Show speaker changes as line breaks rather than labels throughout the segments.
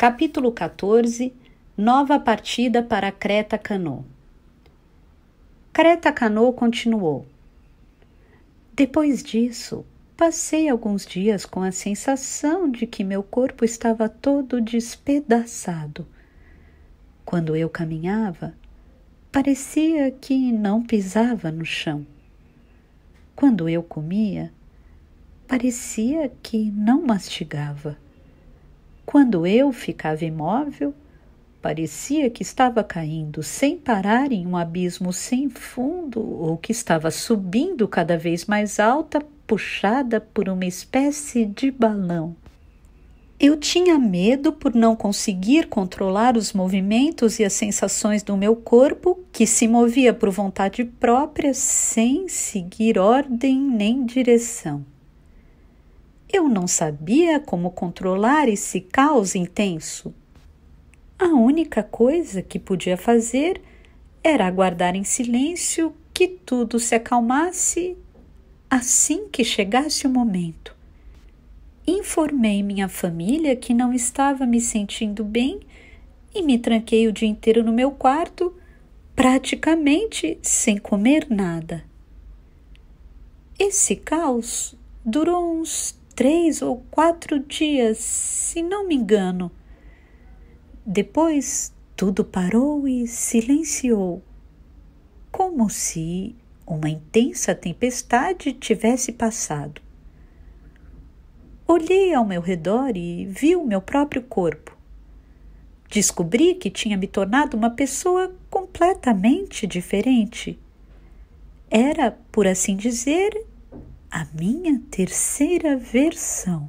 Capítulo 14 Nova partida para Creta Canô. Creta Canô continuou. Depois disso, passei alguns dias com a sensação de que meu corpo estava todo despedaçado. Quando eu caminhava, parecia que não pisava no chão. Quando eu comia, parecia que não mastigava. Quando eu ficava imóvel, parecia que estava caindo sem parar em um abismo sem fundo ou que estava subindo cada vez mais alta, puxada por uma espécie de balão. Eu tinha medo por não conseguir controlar os movimentos e as sensações do meu corpo, que se movia por vontade própria sem seguir ordem nem direção. Eu não sabia como controlar esse caos intenso. A única coisa que podia fazer era aguardar em silêncio que tudo se acalmasse assim que chegasse o momento. Informei minha família que não estava me sentindo bem e me tranquei o dia inteiro no meu quarto, praticamente sem comer nada. Esse caos durou uns três ou quatro dias, se não me engano. Depois tudo parou e silenciou, como se uma intensa tempestade tivesse passado. Olhei ao meu redor e vi o meu próprio corpo. Descobri que tinha me tornado uma pessoa completamente diferente. Era, por assim dizer, a minha terceira versão.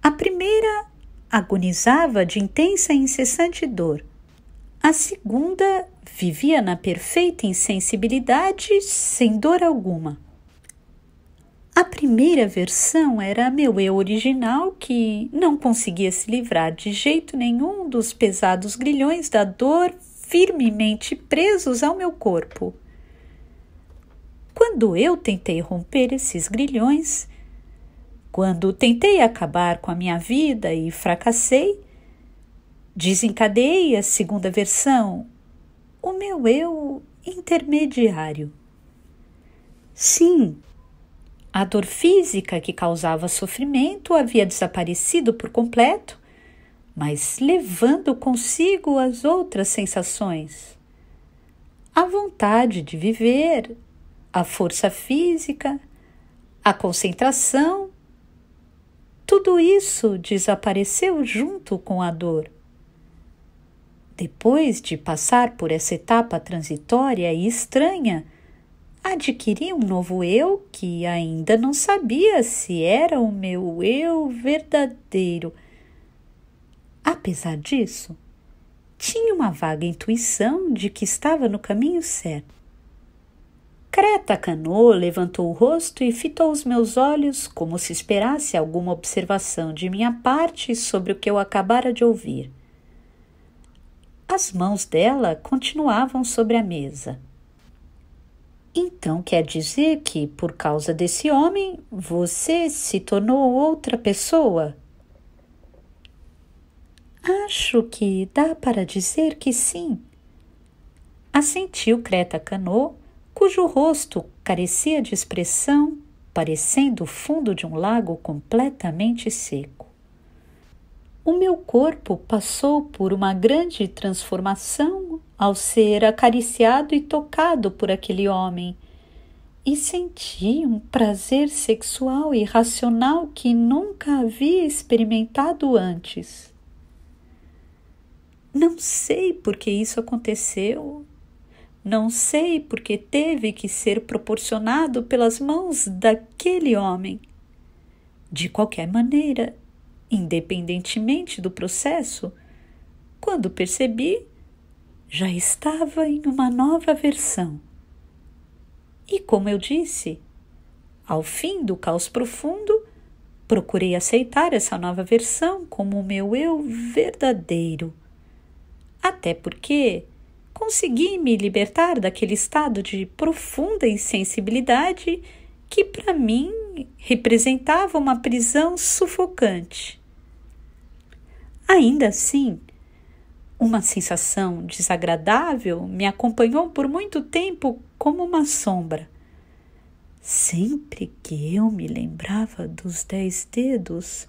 A primeira agonizava de intensa e incessante dor. A segunda vivia na perfeita insensibilidade, sem dor alguma. A primeira versão era meu eu original que não conseguia se livrar de jeito nenhum dos pesados grilhões da dor firmemente presos ao meu corpo. Quando eu tentei romper esses grilhões, quando tentei acabar com a minha vida e fracassei, desencadeei a segunda versão, o meu eu intermediário. Sim, a dor física que causava sofrimento havia desaparecido por completo, mas levando consigo as outras sensações. A vontade de viver, a força física, a concentração, tudo isso desapareceu junto com a dor. Depois de passar por essa etapa transitória e estranha, adquiri um novo eu que ainda não sabia se era o meu eu verdadeiro. Apesar disso, tinha uma vaga intuição de que estava no caminho certo. Creta Cano levantou o rosto e fitou os meus olhos como se esperasse alguma observação de minha parte sobre o que eu acabara de ouvir. As mãos dela continuavam sobre a mesa. Então quer dizer que, por causa desse homem, você se tornou outra pessoa? Acho que dá para dizer que sim. Assentiu Creta Cano cujo rosto carecia de expressão, parecendo o fundo de um lago completamente seco. O meu corpo passou por uma grande transformação ao ser acariciado e tocado por aquele homem, e senti um prazer sexual e irracional que nunca havia experimentado antes. Não sei por que isso aconteceu, não sei porque teve que ser proporcionado pelas mãos daquele homem. De qualquer maneira, independentemente do processo, quando percebi, já estava em uma nova versão. E como eu disse, ao fim do caos profundo, procurei aceitar essa nova versão como o meu eu verdadeiro. Até porque consegui me libertar daquele estado de profunda insensibilidade que para mim representava uma prisão sufocante. Ainda assim, uma sensação desagradável me acompanhou por muito tempo como uma sombra. Sempre que eu me lembrava dos dez dedos,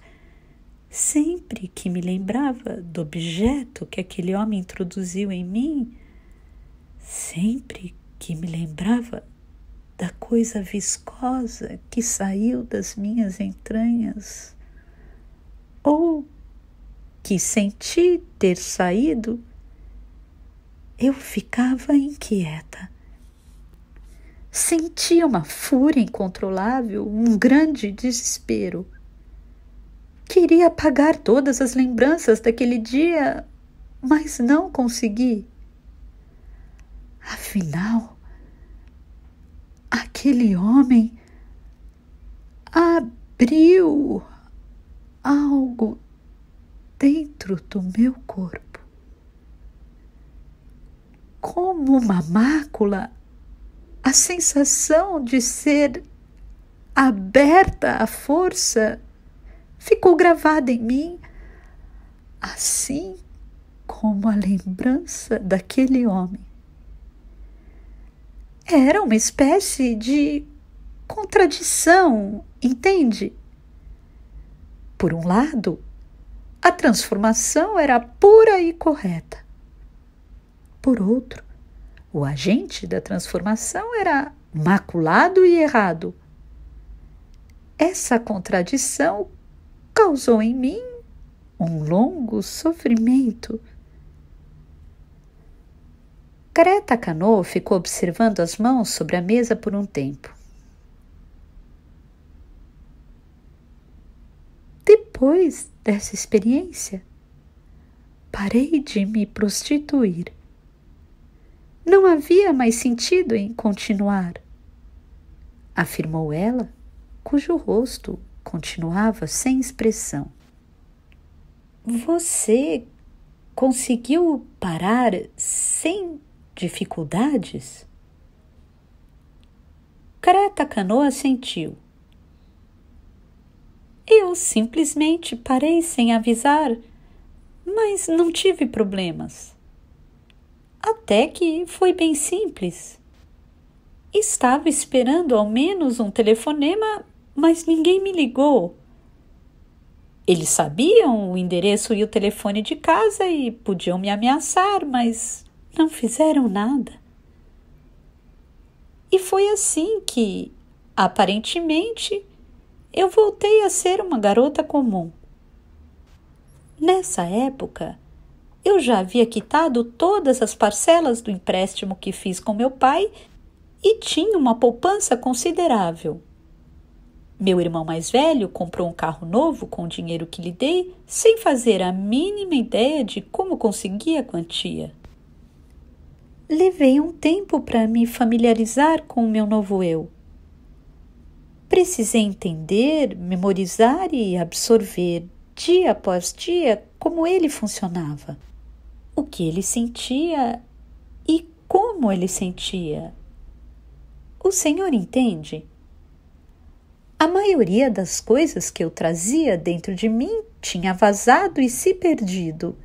sempre que me lembrava do objeto que aquele homem introduziu em mim, Sempre que me lembrava da coisa viscosa que saiu das minhas entranhas, ou que senti ter saído, eu ficava inquieta. Sentia uma fúria incontrolável, um grande desespero. Queria apagar todas as lembranças daquele dia, mas não consegui. Afinal, aquele homem abriu algo dentro do meu corpo. Como uma mácula, a sensação de ser aberta à força ficou gravada em mim, assim como a lembrança daquele homem. Era uma espécie de contradição, entende? Por um lado, a transformação era pura e correta. Por outro, o agente da transformação era maculado e errado. Essa contradição causou em mim um longo sofrimento. Creta Cano ficou observando as mãos sobre a mesa por um tempo. Depois dessa experiência, parei de me prostituir. Não havia mais sentido em continuar, afirmou ela, cujo rosto continuava sem expressão. Você conseguiu parar sem dificuldades? Creta Canoa sentiu. Eu simplesmente parei sem avisar, mas não tive problemas. Até que foi bem simples. Estava esperando ao menos um telefonema, mas ninguém me ligou. Eles sabiam o endereço e o telefone de casa e podiam me ameaçar, mas não fizeram nada. E foi assim que, aparentemente, eu voltei a ser uma garota comum. Nessa época, eu já havia quitado todas as parcelas do empréstimo que fiz com meu pai e tinha uma poupança considerável. Meu irmão mais velho comprou um carro novo com o dinheiro que lhe dei, sem fazer a mínima ideia de como conseguia a quantia levei um tempo para me familiarizar com o meu novo eu. Precisei entender, memorizar e absorver, dia após dia, como ele funcionava, o que ele sentia e como ele sentia. O Senhor entende? A maioria das coisas que eu trazia dentro de mim tinha vazado e se perdido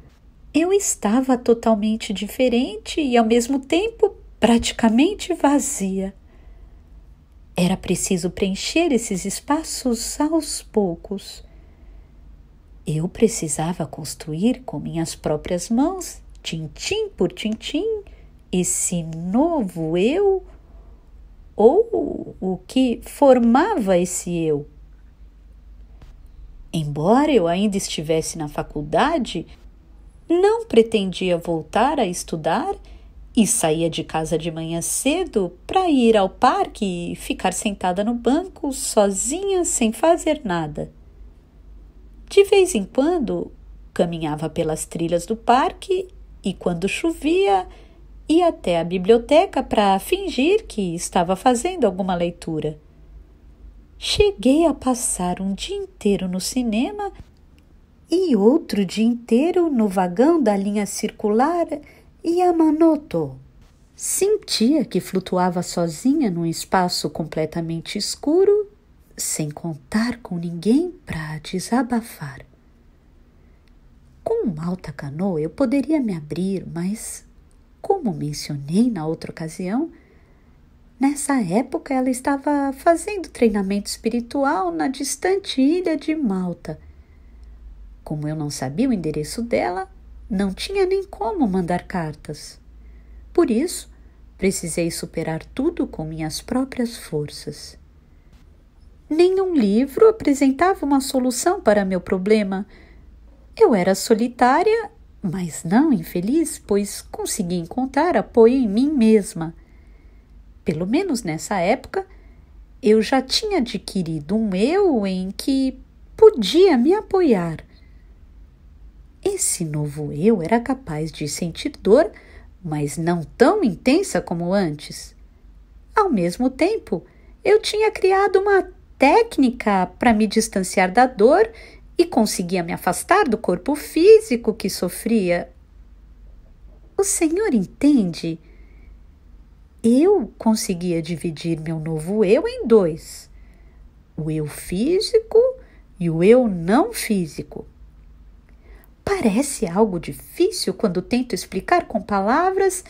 eu estava totalmente diferente e ao mesmo tempo praticamente vazia. Era preciso preencher esses espaços aos poucos. Eu precisava construir com minhas próprias mãos, tintim por tintim, esse novo eu ou o que formava esse eu. Embora eu ainda estivesse na faculdade, não pretendia voltar a estudar e saía de casa de manhã cedo para ir ao parque e ficar sentada no banco sozinha sem fazer nada. De vez em quando, caminhava pelas trilhas do parque e, quando chovia, ia até a biblioteca para fingir que estava fazendo alguma leitura. Cheguei a passar um dia inteiro no cinema e outro dia inteiro no vagão da linha circular Yamanoto. Sentia que flutuava sozinha num espaço completamente escuro, sem contar com ninguém para desabafar. Com uma alta canoa eu poderia me abrir, mas, como mencionei na outra ocasião, nessa época ela estava fazendo treinamento espiritual na distante ilha de Malta como eu não sabia o endereço dela, não tinha nem como mandar cartas. Por isso, precisei superar tudo com minhas próprias forças. Nenhum livro apresentava uma solução para meu problema. Eu era solitária, mas não infeliz, pois consegui encontrar apoio em mim mesma. Pelo menos nessa época, eu já tinha adquirido um eu em que podia me apoiar esse novo eu era capaz de sentir dor, mas não tão intensa como antes. Ao mesmo tempo, eu tinha criado uma técnica para me distanciar da dor e conseguia me afastar do corpo físico que sofria. O Senhor entende? Eu conseguia dividir meu novo eu em dois: o eu físico e o eu não físico. Parece algo difícil quando tento explicar com palavras,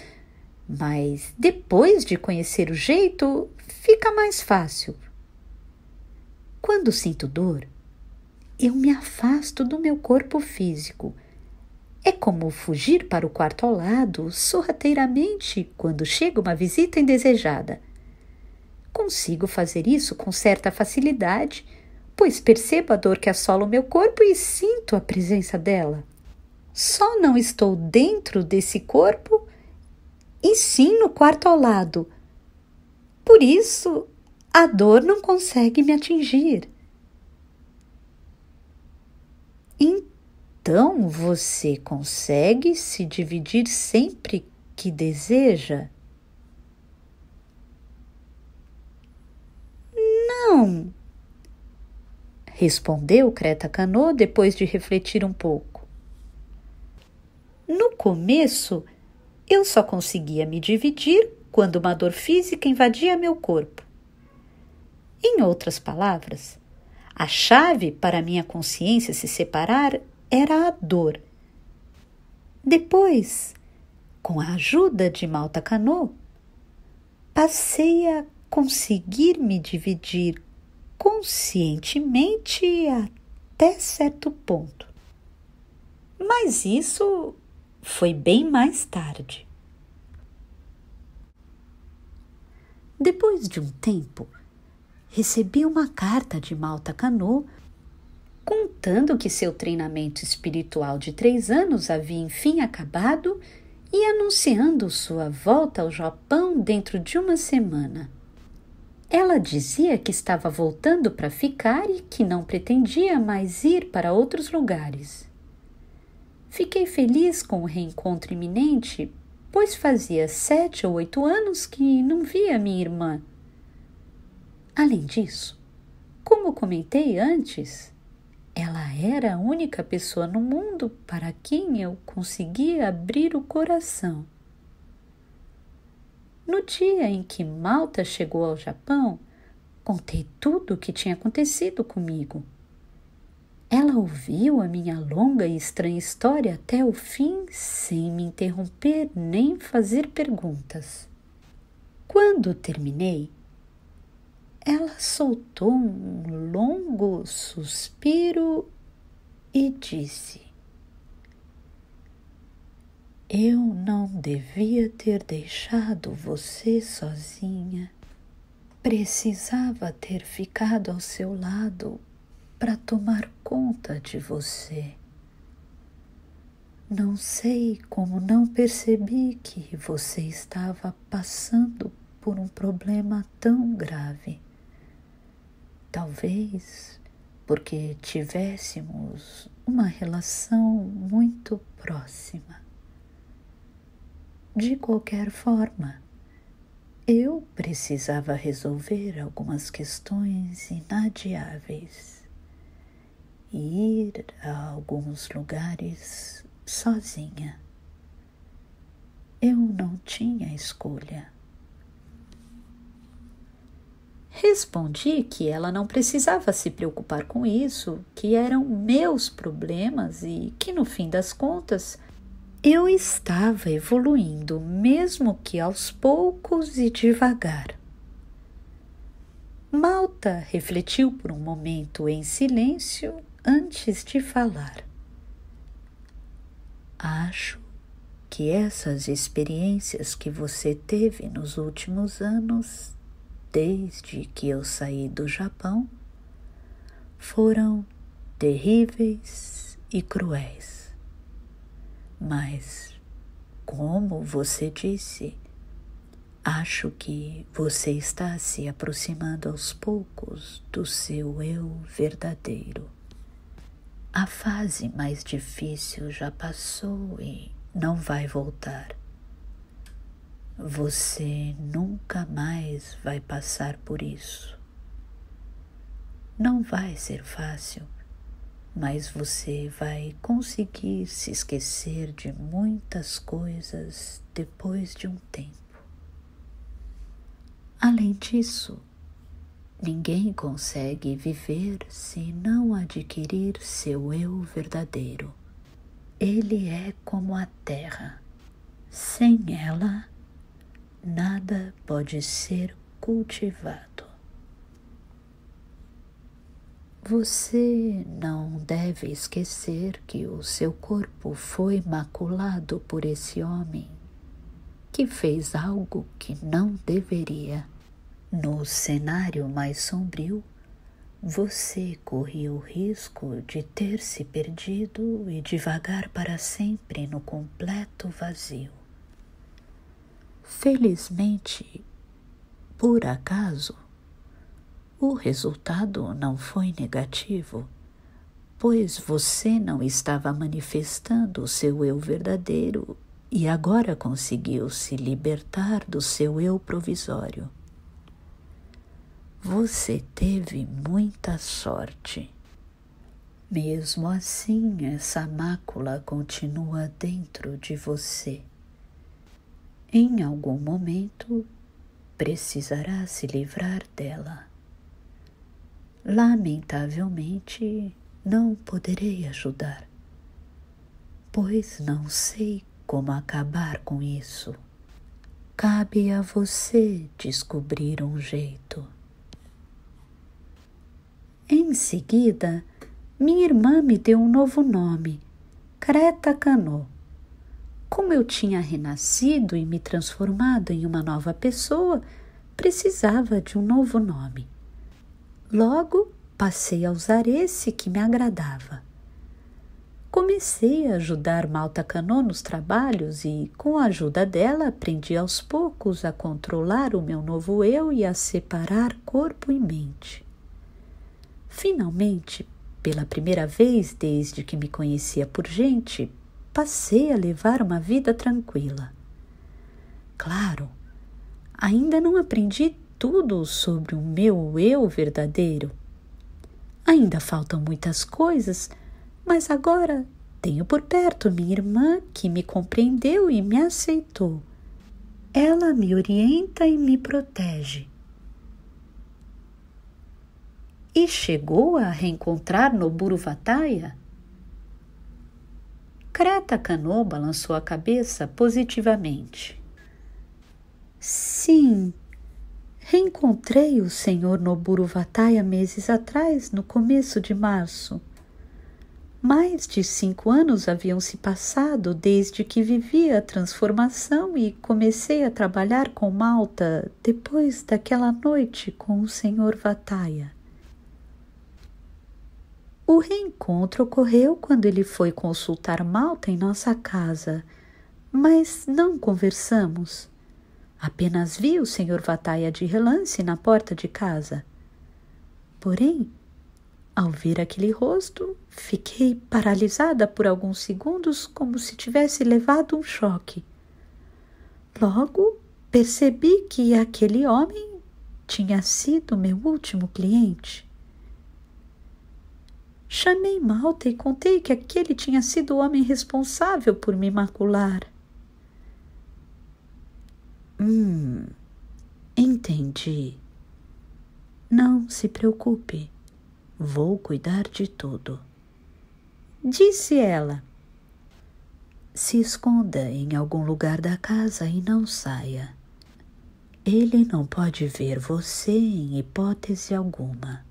mas depois de conhecer o jeito, fica mais fácil. Quando sinto dor, eu me afasto do meu corpo físico. É como fugir para o quarto ao lado sorrateiramente quando chega uma visita indesejada. Consigo fazer isso com certa facilidade, pois percebo a dor que assola o meu corpo e sinto a presença dela. Só não estou dentro desse corpo e sim no quarto ao lado. Por isso, a dor não consegue me atingir. Então você consegue se dividir sempre que deseja? Não, respondeu Creta Canô depois de refletir um pouco. No começo, eu só conseguia me dividir quando uma dor física invadia meu corpo. Em outras palavras, a chave para minha consciência se separar era a dor. Depois, com a ajuda de Malta Cano, passei a conseguir me dividir conscientemente até certo ponto. Mas isso foi bem mais tarde. Depois de um tempo, recebi uma carta de Malta Cano contando que seu treinamento espiritual de três anos havia enfim acabado e anunciando sua volta ao Japão dentro de uma semana. Ela dizia que estava voltando para ficar e que não pretendia mais ir para outros lugares. Fiquei feliz com o reencontro iminente, pois fazia sete ou oito anos que não via minha irmã. Além disso, como comentei antes, ela era a única pessoa no mundo para quem eu conseguia abrir o coração. No dia em que Malta chegou ao Japão, contei tudo o que tinha acontecido comigo. Ela ouviu a minha longa e estranha história até o fim sem me interromper nem fazer perguntas. Quando terminei, ela soltou um longo suspiro e disse: Eu não devia ter deixado você sozinha. Precisava ter ficado ao seu lado para tomar conta de você. Não sei como não percebi que você estava passando por um problema tão grave. Talvez porque tivéssemos uma relação muito próxima. De qualquer forma, eu precisava resolver algumas questões inadiáveis ir a alguns lugares sozinha. Eu não tinha escolha. Respondi que ela não precisava se preocupar com isso, que eram meus problemas e que no fim das contas eu estava evoluindo, mesmo que aos poucos e devagar. Malta refletiu por um momento em silêncio antes de falar. Acho que essas experiências que você teve nos últimos anos, desde que eu saí do Japão, foram terríveis e cruéis. Mas, como você disse, Acho que você está se aproximando aos poucos do seu eu verdadeiro. A fase mais difícil já passou e não vai voltar. Você nunca mais vai passar por isso. Não vai ser fácil, mas você vai conseguir se esquecer de muitas coisas depois de um tempo. Além disso, Ninguém consegue viver se não adquirir seu eu verdadeiro. Ele é como a terra. Sem ela, nada pode ser cultivado. Você não deve esquecer que o seu corpo foi maculado por esse homem que fez algo que não deveria. No cenário mais sombrio, você corria o risco de ter se perdido e devagar para sempre no completo vazio. Felizmente, por acaso, o resultado não foi negativo, pois você não estava manifestando o seu eu verdadeiro e agora conseguiu se libertar do seu eu provisório. Você teve muita sorte. Mesmo assim, essa mácula continua dentro de você. Em algum momento, precisará se livrar dela. Lamentavelmente, não poderei ajudar, pois não sei como acabar com isso. Cabe a você descobrir um jeito. Em seguida, minha irmã me deu um novo nome, Creta Cano. Como eu tinha renascido e me transformado em uma nova pessoa, precisava de um novo nome. Logo, passei a usar esse que me agradava. Comecei a ajudar Malta Cano nos trabalhos e, com a ajuda dela, aprendi aos poucos a controlar o meu novo eu e a separar corpo e mente. Finalmente, pela primeira vez desde que me conhecia por gente, passei a levar uma vida tranquila. Claro, ainda não aprendi tudo sobre o meu eu verdadeiro. Ainda faltam muitas coisas, mas agora tenho por perto minha irmã que me compreendeu e me aceitou. Ela me orienta e me protege e chegou a reencontrar Vataya? Kreta Kano balançou a cabeça positivamente. Sim, reencontrei o senhor Vataya meses atrás, no começo de março. Mais de cinco anos haviam se passado desde que vivi a transformação e comecei a trabalhar com Malta depois daquela noite com o Sr. Vataya. O reencontro ocorreu quando ele foi consultar Malta em nossa casa, mas não conversamos. Apenas vi o Sr. Vataia de relance na porta de casa. Porém, ao ver aquele rosto, fiquei paralisada por alguns segundos, como se tivesse levado um choque. Logo, percebi que aquele homem tinha sido meu último cliente. Chamei Malta e contei que aquele tinha sido o homem responsável por me macular. Hum, entendi. Não se preocupe, vou cuidar de tudo. Disse ela. Se esconda em algum lugar da casa e não saia. Ele não pode ver você em hipótese alguma.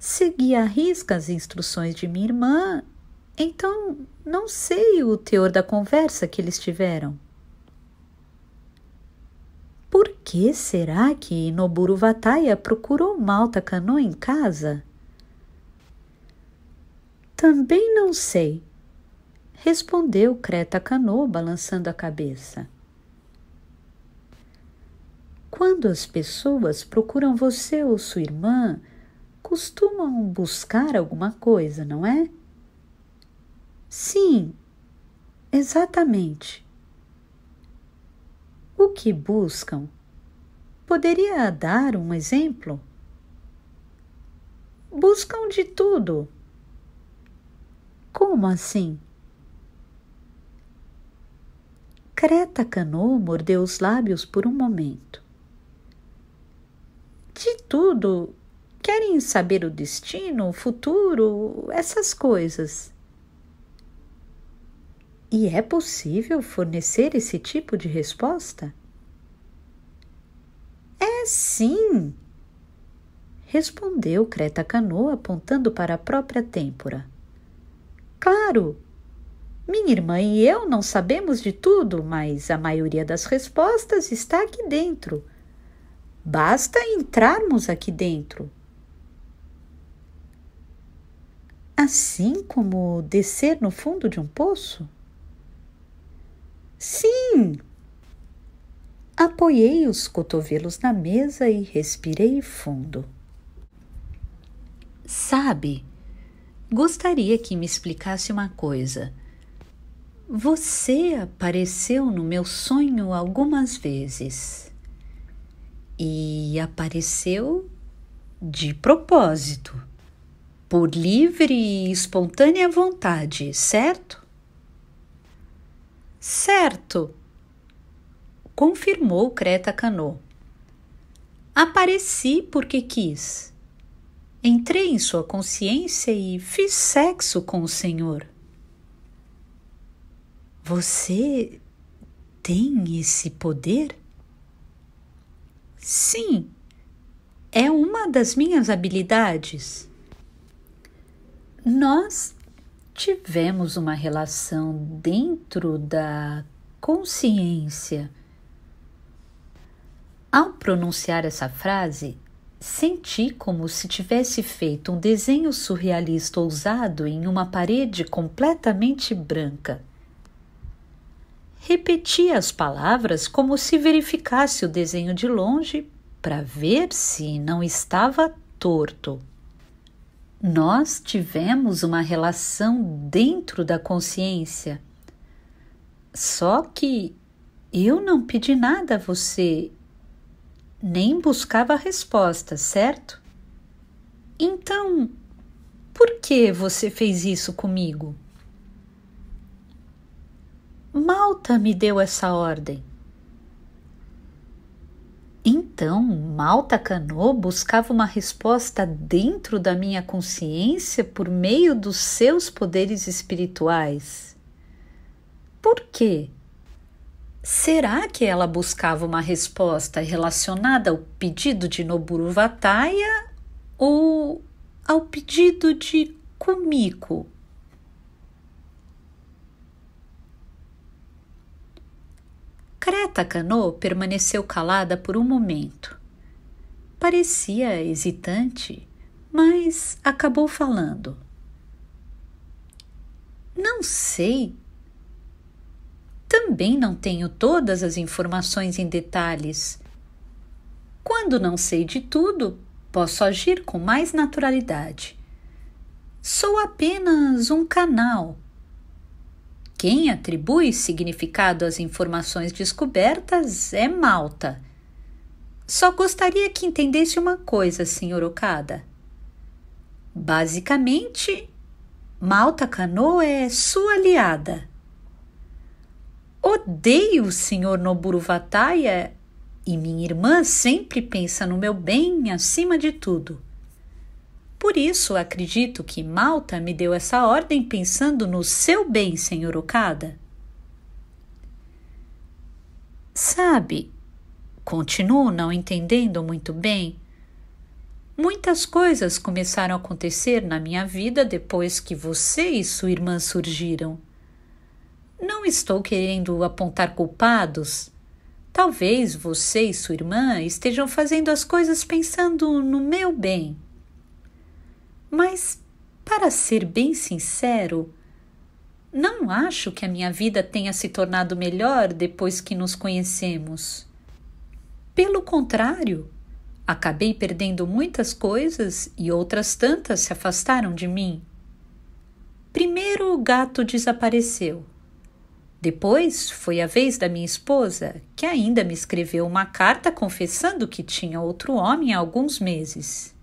Segui à risca as instruções de minha irmã, então não sei o teor da conversa que eles tiveram. Por que será que Noburu Vataya procurou Malta Cano em casa? Também não sei, respondeu Creta Cano, balançando a cabeça. Quando as pessoas procuram você ou sua irmã, costumam buscar alguma coisa, não é? Sim, exatamente. O que buscam? Poderia dar um exemplo? Buscam de tudo. Como assim? Creta Canô mordeu os lábios por um momento. De tudo Querem saber o destino, o futuro, essas coisas. E é possível fornecer esse tipo de resposta? É sim! Respondeu Creta Canoa apontando para a própria têmpora. Claro! Minha irmã e eu não sabemos de tudo, mas a maioria das respostas está aqui dentro. Basta entrarmos aqui dentro. Assim como descer no fundo de um poço? Sim! Apoiei os cotovelos na mesa e respirei fundo. Sabe, gostaria que me explicasse uma coisa. Você apareceu no meu sonho algumas vezes. E apareceu de propósito por livre e espontânea vontade, certo? Certo, confirmou Creta Cano. Apareci porque quis. Entrei em sua consciência e fiz sexo com o Senhor. Você tem esse poder? Sim, é uma das minhas habilidades nós tivemos uma relação dentro da consciência. Ao pronunciar essa frase, senti como se tivesse feito um desenho surrealista ousado em uma parede completamente branca. Repeti as palavras como se verificasse o desenho de longe para ver se não estava torto nós tivemos uma relação dentro da consciência. Só que eu não pedi nada a você, nem buscava resposta, certo? Então, por que você fez isso comigo? Malta me deu essa ordem. Então, Malta Canô buscava uma resposta dentro da minha consciência por meio dos seus poderes espirituais. Por quê? Será que ela buscava uma resposta relacionada ao pedido de Noburu Vataya ou ao pedido de Kumiko, Creta Cano permaneceu calada por um momento. Parecia hesitante, mas acabou falando. Não sei. Também não tenho todas as informações em detalhes. Quando não sei de tudo, posso agir com mais naturalidade. Sou apenas um canal quem atribui significado às informações descobertas é Malta. Só gostaria que entendesse uma coisa, Sr. Okada. Basicamente, Malta Cano é sua aliada. Odeio o Sr. Noburo Vataya e minha irmã sempre pensa no meu bem acima de tudo. Por isso acredito que Malta me deu essa ordem pensando no seu bem, senhor Okada. Sabe, continuo não entendendo muito bem. Muitas coisas começaram a acontecer na minha vida depois que você e sua irmã surgiram. Não estou querendo apontar culpados. Talvez você e sua irmã estejam fazendo as coisas pensando no meu bem. Mas, para ser bem sincero, não acho que a minha vida tenha se tornado melhor depois que nos conhecemos. Pelo contrário, acabei perdendo muitas coisas e outras tantas se afastaram de mim. Primeiro o gato desapareceu. Depois foi a vez da minha esposa, que ainda me escreveu uma carta confessando que tinha outro homem há alguns meses.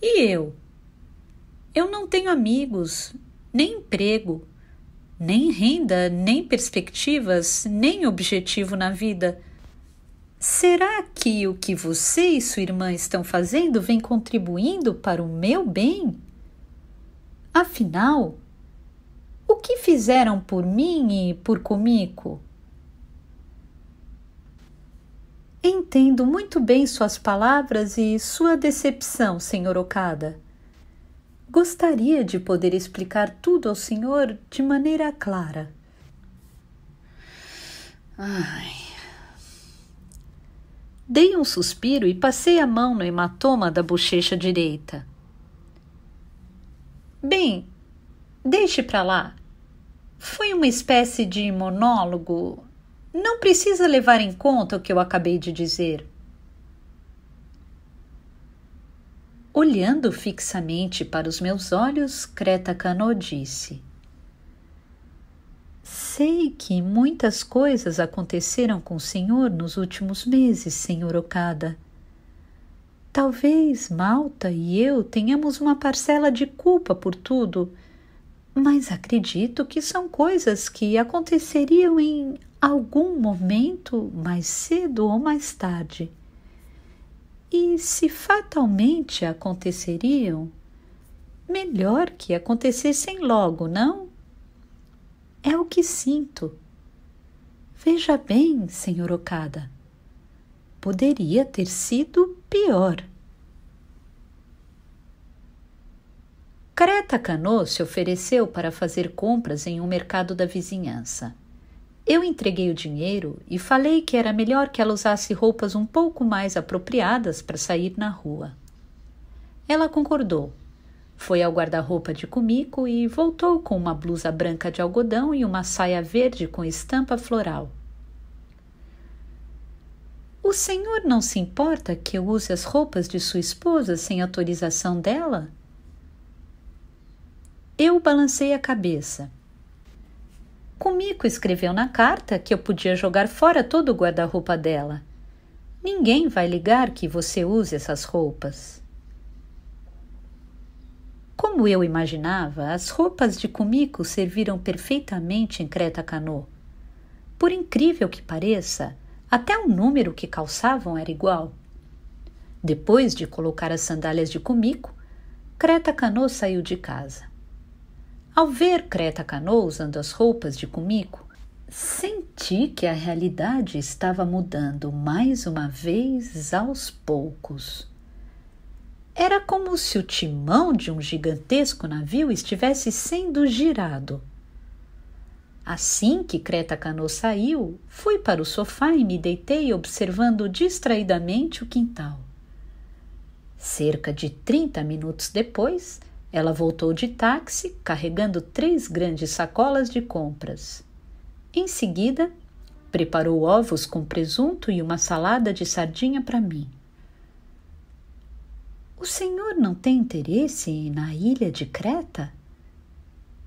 E eu, eu não tenho amigos, nem emprego, nem renda, nem perspectivas, nem objetivo na vida. Será que o que você e sua irmã estão fazendo vem contribuindo para o meu bem? Afinal, o que fizeram por mim e por comigo? Entendo muito bem suas palavras e sua decepção, senhor Okada. Gostaria de poder explicar tudo ao senhor de maneira clara. Ai. Dei um suspiro e passei a mão no hematoma da bochecha direita. Bem, deixe para lá. Foi uma espécie de monólogo. Não precisa levar em conta o que eu acabei de dizer. Olhando fixamente para os meus olhos, Creta Cano disse: Sei que muitas coisas aconteceram com o senhor nos últimos meses, senhor Okada. Talvez Malta e eu tenhamos uma parcela de culpa por tudo, mas acredito que são coisas que aconteceriam em algum momento, mais cedo ou mais tarde. E se fatalmente aconteceriam, melhor que acontecessem logo, não? É o que sinto. Veja bem, senhor Okada, poderia ter sido pior. Creta Cano se ofereceu para fazer compras em um mercado da vizinhança. Eu entreguei o dinheiro e falei que era melhor que ela usasse roupas um pouco mais apropriadas para sair na rua. Ela concordou. Foi ao guarda-roupa de Kumiko e voltou com uma blusa branca de algodão e uma saia verde com estampa floral. O senhor não se importa que eu use as roupas de sua esposa sem autorização dela? Eu balancei a cabeça. Kumiko escreveu na carta que eu podia jogar fora todo o guarda-roupa dela. Ninguém vai ligar que você use essas roupas. Como eu imaginava, as roupas de Kumiko serviram perfeitamente em Creta Cano. Por incrível que pareça, até o número que calçavam era igual. Depois de colocar as sandálias de Kumiko, Creta Cano saiu de casa. Ao ver Creta Cano usando as roupas de Kumiko, senti que a realidade estava mudando mais uma vez aos poucos. Era como se o timão de um gigantesco navio estivesse sendo girado. Assim que Creta Cano saiu, fui para o sofá e me deitei observando distraidamente o quintal. Cerca de 30 minutos depois, ela voltou de táxi carregando três grandes sacolas de compras. Em seguida, preparou ovos com presunto e uma salada de sardinha para mim. O senhor não tem interesse na ilha de Creta?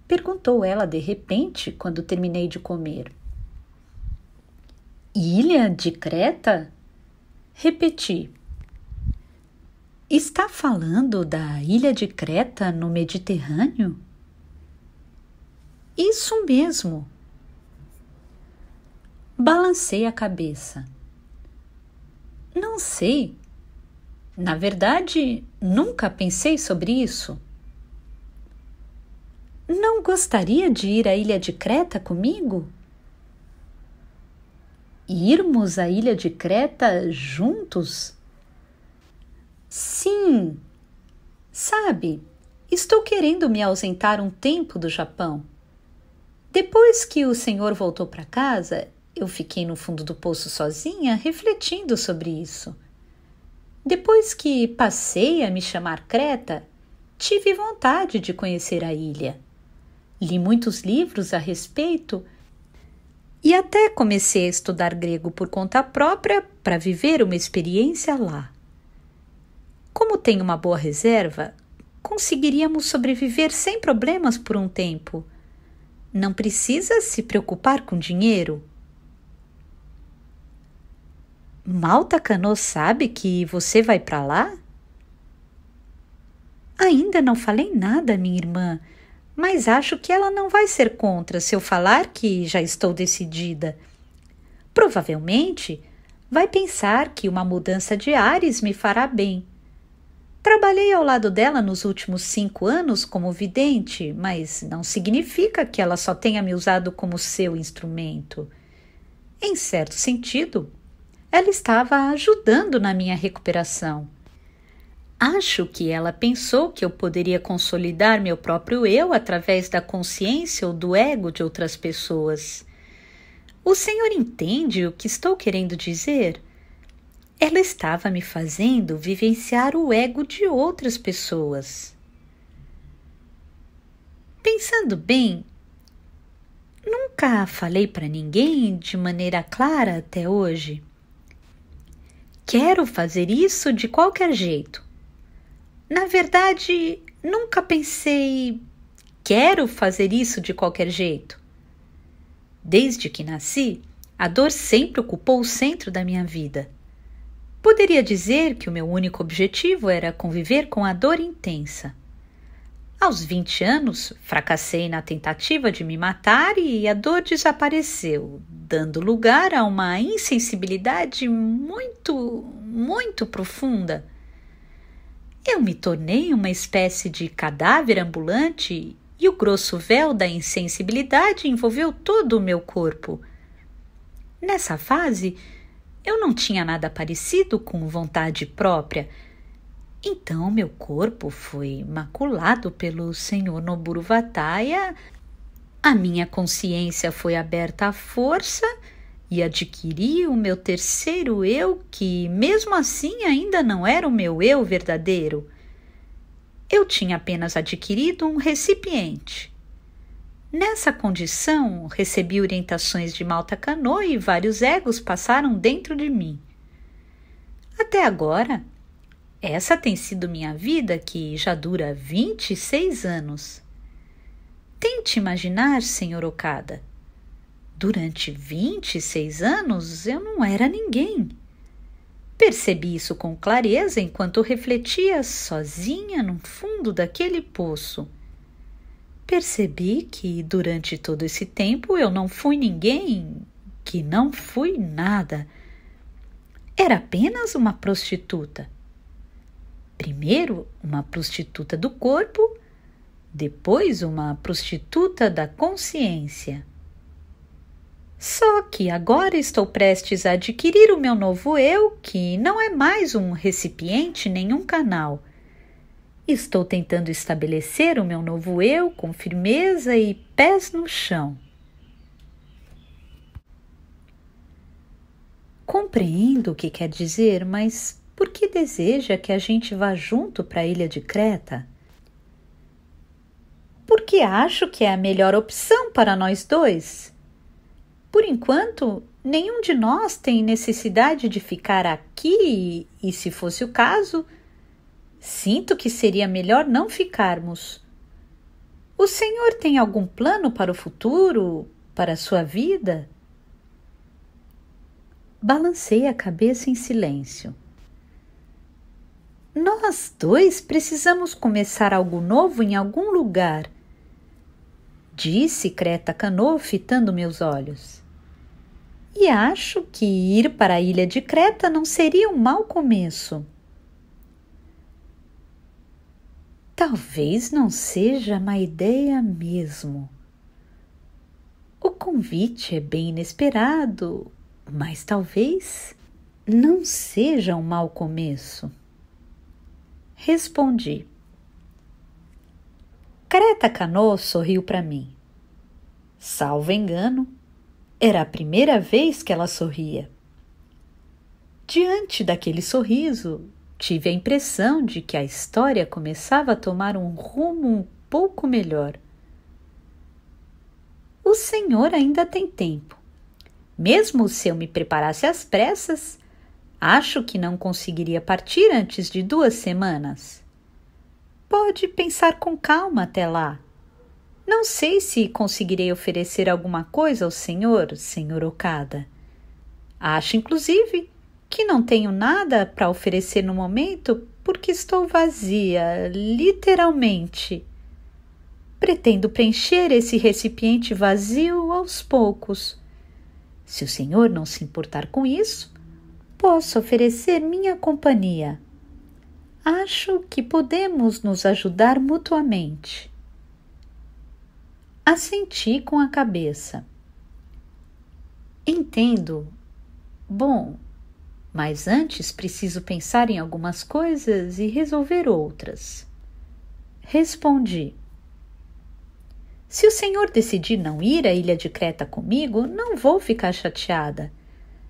Perguntou ela de repente quando terminei de comer. Ilha de Creta? Repeti, Está falando da ilha de Creta no Mediterrâneo? Isso mesmo. Balancei a cabeça. Não sei. Na verdade, nunca pensei sobre isso. Não gostaria de ir à Ilha de Creta comigo? Irmos à Ilha de Creta juntos? Sim! Sabe, estou querendo me ausentar um tempo do Japão. Depois que o senhor voltou para casa, eu fiquei no fundo do poço sozinha, refletindo sobre isso. Depois que passei a me chamar Creta, tive vontade de conhecer a ilha. Li muitos livros a respeito e até comecei a estudar grego por conta própria para viver uma experiência lá tem uma boa reserva, conseguiríamos sobreviver sem problemas por um tempo. Não precisa se preocupar com dinheiro. Malta Cano sabe que você vai para lá? Ainda não falei nada, minha irmã, mas acho que ela não vai ser contra se eu falar que já estou decidida. Provavelmente vai pensar que uma mudança de ares me fará bem Trabalhei ao lado dela nos últimos cinco anos como vidente, mas não significa que ela só tenha me usado como seu instrumento. Em certo sentido, ela estava ajudando na minha recuperação. Acho que ela pensou que eu poderia consolidar meu próprio eu através da consciência ou do ego de outras pessoas. O senhor entende o que estou querendo dizer? Ela estava me fazendo vivenciar o ego de outras pessoas. Pensando bem, nunca falei para ninguém de maneira clara até hoje. Quero fazer isso de qualquer jeito. Na verdade, nunca pensei quero fazer isso de qualquer jeito. Desde que nasci, a dor sempre ocupou o centro da minha vida. Poderia dizer que o meu único objetivo era conviver com a dor intensa. Aos 20 anos, fracassei na tentativa de me matar e a dor desapareceu, dando lugar a uma insensibilidade muito, muito profunda. Eu me tornei uma espécie de cadáver ambulante e o grosso véu da insensibilidade envolveu todo o meu corpo. Nessa fase, eu não tinha nada parecido com vontade própria. Então meu corpo foi maculado pelo Senhor Noburuvataya, a minha consciência foi aberta à força e adquiri o meu terceiro eu, que mesmo assim ainda não era o meu eu verdadeiro. Eu tinha apenas adquirido um recipiente. Nessa condição, recebi orientações de Malta Canoa e vários egos passaram dentro de mim. Até agora, essa tem sido minha vida que já dura 26 anos. Tente imaginar, senhor Okada. Durante 26 anos eu não era ninguém. Percebi isso com clareza enquanto refletia sozinha no fundo daquele poço percebi que durante todo esse tempo eu não fui ninguém, que não fui nada. Era apenas uma prostituta. Primeiro, uma prostituta do corpo, depois, uma prostituta da consciência. Só que agora estou prestes a adquirir o meu novo eu, que não é mais um recipiente nem um canal Estou tentando estabelecer o meu novo eu com firmeza e pés no chão. Compreendo o que quer dizer, mas por que deseja que a gente vá junto para a ilha de Creta? Porque acho que é a melhor opção para nós dois. Por enquanto, nenhum de nós tem necessidade de ficar aqui e, se fosse o caso, Sinto que seria melhor não ficarmos. O senhor tem algum plano para o futuro, para a sua vida? Balancei a cabeça em silêncio. Nós dois precisamos começar algo novo em algum lugar, disse Creta Canoa fitando meus olhos. E acho que ir para a ilha de Creta não seria um mau começo. Talvez não seja má ideia mesmo. O convite é bem inesperado, mas talvez não seja um mau começo. Respondi. Creta Cano sorriu para mim. Salvo engano, era a primeira vez que ela sorria. Diante daquele sorriso, Tive a impressão de que a história começava a tomar um rumo um pouco melhor. O senhor ainda tem tempo. Mesmo se eu me preparasse às pressas, acho que não conseguiria partir antes de duas semanas. Pode pensar com calma até lá. Não sei se conseguirei oferecer alguma coisa ao senhor, senhor Okada. Acho, inclusive, que não tenho nada para oferecer no momento porque estou vazia, literalmente. Pretendo preencher esse recipiente vazio aos poucos. Se o senhor não se importar com isso, posso oferecer minha companhia. Acho que podemos nos ajudar mutuamente. Assenti com a cabeça. Entendo. Bom, mas antes preciso pensar em algumas coisas e resolver outras. Respondi: Se o senhor decidir não ir à ilha de Creta comigo, não vou ficar chateada.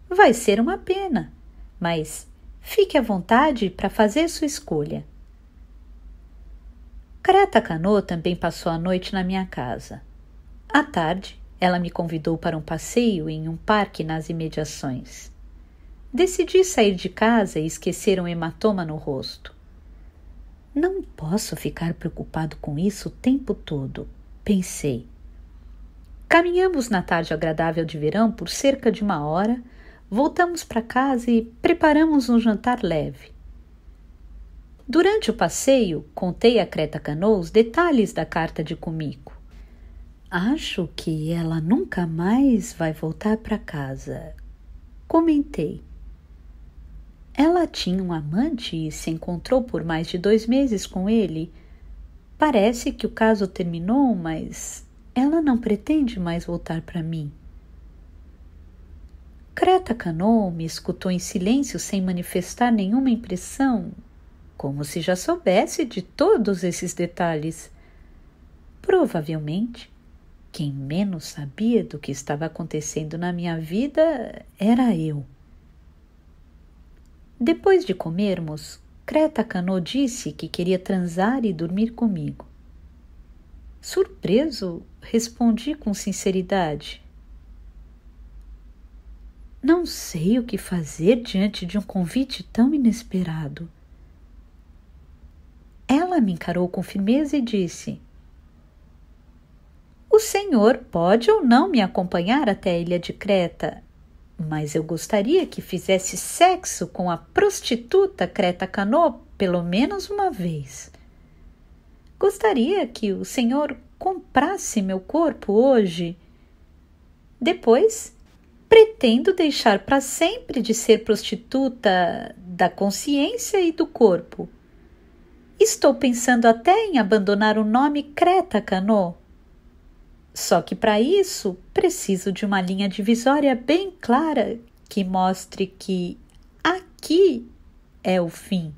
Vai ser uma pena, mas fique à vontade para fazer sua escolha. Creta Cano também passou a noite na minha casa. À tarde, ela me convidou para um passeio em um parque nas imediações. Decidi sair de casa e esquecer um hematoma no rosto. Não posso ficar preocupado com isso o tempo todo, pensei. Caminhamos na tarde agradável de verão por cerca de uma hora, voltamos para casa e preparamos um jantar leve. Durante o passeio, contei a Creta os detalhes da carta de Kumiko. Acho que ela nunca mais vai voltar para casa, comentei. Ela tinha um amante e se encontrou por mais de dois meses com ele. Parece que o caso terminou, mas ela não pretende mais voltar para mim. Creta Canon me escutou em silêncio sem manifestar nenhuma impressão, como se já soubesse de todos esses detalhes. Provavelmente, quem menos sabia do que estava acontecendo na minha vida era eu. Depois de comermos, Creta Cano disse que queria transar e dormir comigo. Surpreso, respondi com sinceridade. Não sei o que fazer diante de um convite tão inesperado. Ela me encarou com firmeza e disse: O senhor pode ou não me acompanhar até a ilha de Creta mas eu gostaria que fizesse sexo com a prostituta Creta Canô pelo menos uma vez. Gostaria que o senhor comprasse meu corpo hoje. Depois, pretendo deixar para sempre de ser prostituta da consciência e do corpo. Estou pensando até em abandonar o nome Creta Canô. Só que para isso preciso de uma linha divisória bem clara que mostre que aqui é o fim.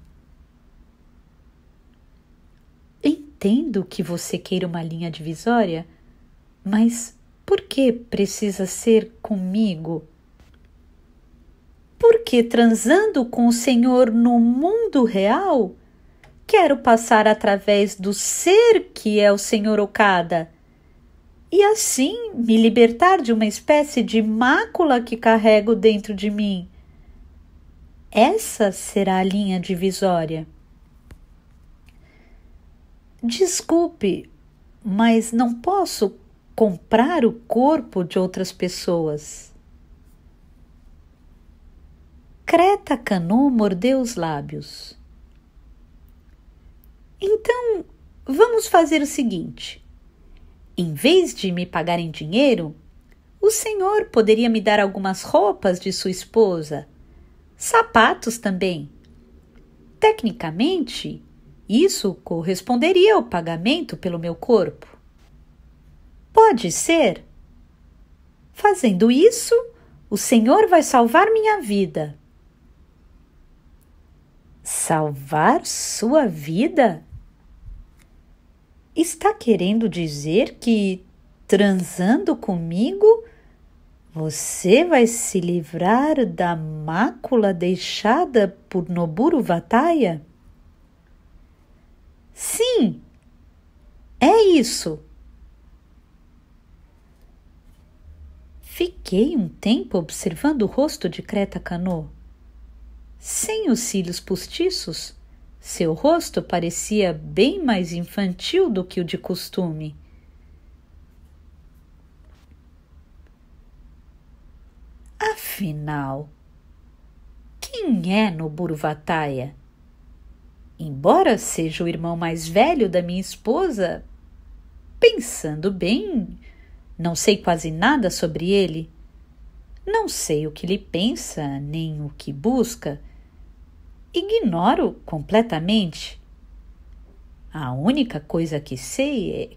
Entendo que você queira uma linha divisória, mas por que precisa ser comigo? Porque transando com o Senhor no mundo real, quero passar através do ser que é o Senhor Okada e assim me libertar de uma espécie de mácula que carrego dentro de mim. Essa será a linha divisória. Desculpe, mas não posso comprar o corpo de outras pessoas. Creta Canu mordeu os lábios. Então, vamos fazer o seguinte: em vez de me pagar em dinheiro, o senhor poderia me dar algumas roupas de sua esposa, sapatos também. Tecnicamente, isso corresponderia ao pagamento pelo meu corpo. Pode ser. Fazendo isso, o Senhor vai salvar minha vida. Salvar sua vida? Está querendo dizer que, transando comigo, você vai se livrar da mácula deixada por Noburo Vataya? Sim, é isso. Fiquei um tempo observando o rosto de Creta Cano, sem os cílios postiços seu rosto parecia bem mais infantil do que o de costume. Afinal, quem é Noburuvataia? Embora seja o irmão mais velho da minha esposa, pensando bem, não sei quase nada sobre ele. Não sei o que ele pensa, nem o que busca ignoro completamente. A única coisa que sei é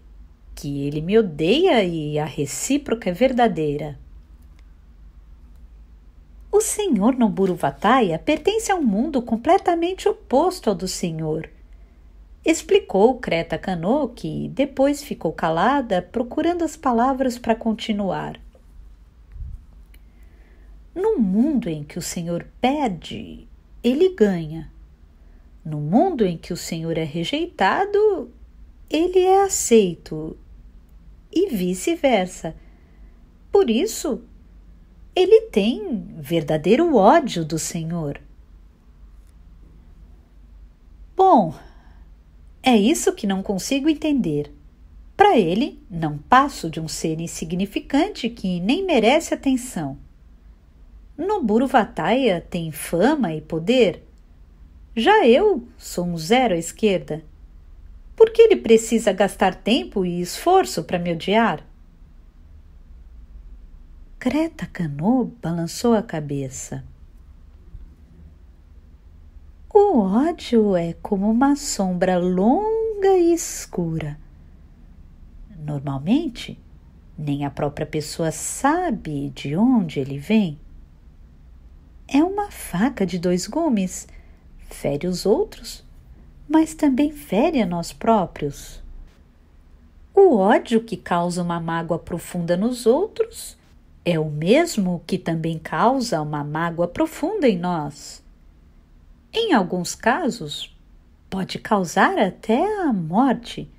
que ele me odeia e a recíproca é verdadeira. O senhor Vataya pertence a um mundo completamente oposto ao do senhor. Explicou Creta Cano, que depois ficou calada, procurando as palavras para continuar. Num mundo em que o senhor pede ele ganha. No mundo em que o Senhor é rejeitado, ele é aceito e vice-versa. Por isso, ele tem verdadeiro ódio do Senhor. Bom, é isso que não consigo entender. Para ele, não passo de um ser insignificante que nem merece atenção. Vataya tem fama e poder. Já eu sou um zero à esquerda. Por que ele precisa gastar tempo e esforço para me odiar? Creta Cano balançou a cabeça. O ódio é como uma sombra longa e escura. Normalmente, nem a própria pessoa sabe de onde ele vem. É uma faca de dois gumes. Fere os outros, mas também fere a nós próprios. O ódio que causa uma mágoa profunda nos outros é o mesmo que também causa uma mágoa profunda em nós. Em alguns casos, pode causar até a morte.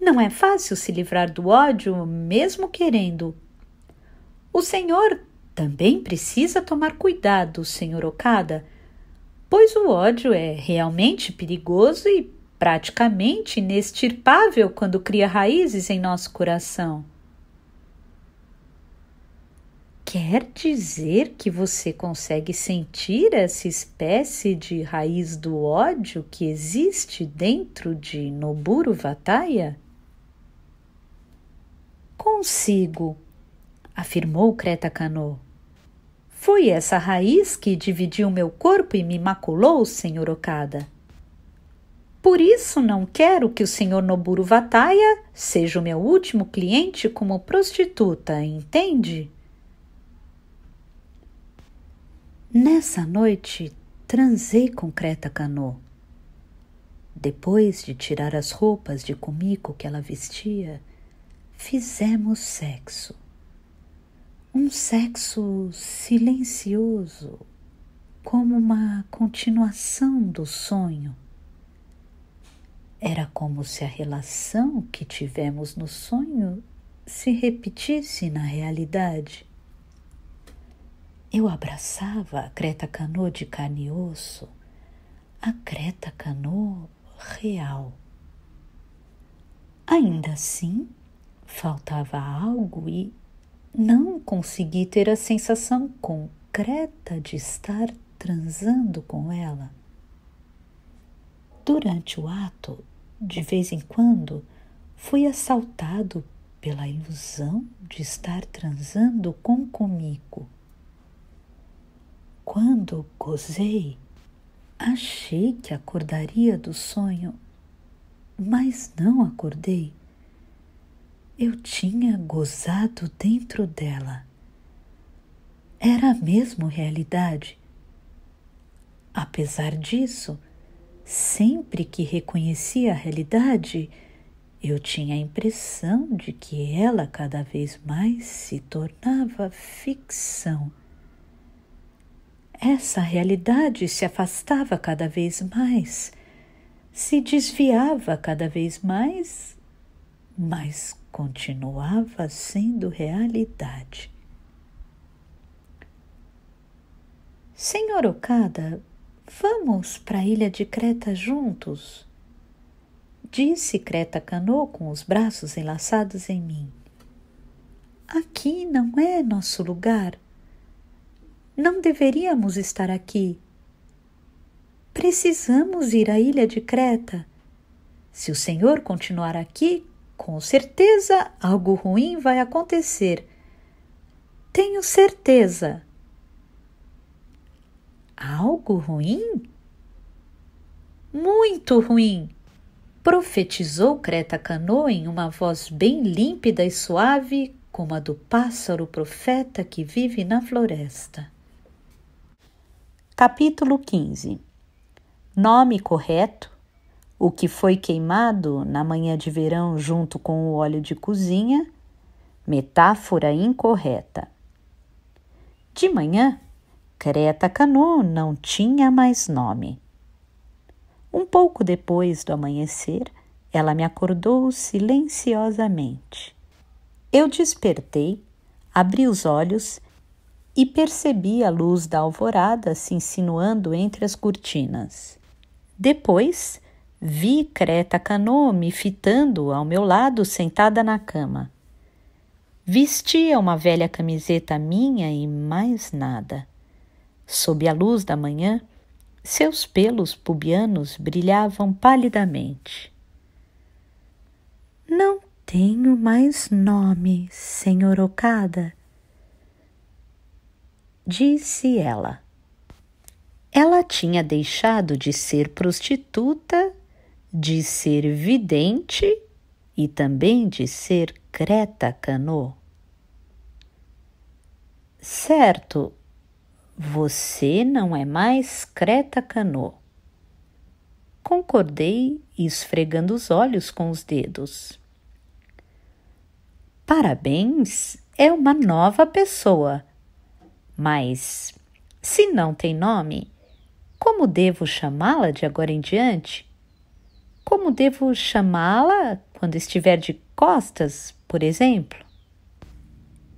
Não é fácil se livrar do ódio, mesmo querendo. O Senhor também precisa tomar cuidado, Sr. Okada, pois o ódio é realmente perigoso e praticamente inextirpável quando cria raízes em nosso coração. Quer dizer que você consegue sentir essa espécie de raiz do ódio que existe dentro de Noburo Vataya? Consigo, afirmou Creta Cano. Foi essa raiz que dividiu meu corpo e me maculou, senhor Okada. Por isso não quero que o senhor Noburo Vataya seja o meu último cliente como prostituta, entende? Nessa noite, transei com Creta Cano. Depois de tirar as roupas de comico que ela vestia, fizemos sexo. Um sexo silencioso, como uma continuação do sonho. Era como se a relação que tivemos no sonho se repetisse na realidade. Eu abraçava a creta cano de carne e osso, a creta cano real. Ainda assim, faltava algo e não consegui ter a sensação concreta de estar transando com ela. Durante o ato, de vez em quando, fui assaltado pela ilusão de estar transando com comigo. Quando gozei, achei que acordaria do sonho, mas não acordei eu tinha gozado dentro dela. Era mesmo realidade. Apesar disso, sempre que reconhecia a realidade, eu tinha a impressão de que ela cada vez mais se tornava ficção. Essa realidade se afastava cada vez mais, se desviava cada vez mais, mas continuava sendo realidade. Senhor Okada, vamos para a ilha de Creta juntos? Disse Creta Cano com os braços enlaçados em mim. Aqui não é nosso lugar. Não deveríamos estar aqui. Precisamos ir à ilha de Creta. Se o Senhor continuar aqui, com certeza algo ruim vai acontecer. Tenho certeza. Algo ruim? Muito ruim! Profetizou Creta Canoa em uma voz bem límpida e suave, como a do pássaro profeta que vive na floresta. Capítulo 15 Nome correto o que foi queimado na manhã de verão junto com o óleo de cozinha, metáfora incorreta. De manhã, Creta Canu não tinha mais nome. Um pouco depois do amanhecer, ela me acordou silenciosamente. Eu despertei, abri os olhos e percebi a luz da alvorada se insinuando entre as cortinas. Depois, Vi Creta Canome fitando ao meu lado sentada na cama. Vestia uma velha camiseta minha e mais nada. Sob a luz da manhã, seus pelos pubianos brilhavam palidamente. Não tenho mais nome, senhor Okada, disse ela. Ela tinha deixado de ser prostituta de ser vidente e também de ser creta cano. Certo, você não é mais creta cano. Concordei, esfregando os olhos com os dedos. Parabéns, é uma nova pessoa. Mas, se não tem nome, como devo chamá-la de agora em diante? Como devo chamá-la quando estiver de costas, por exemplo?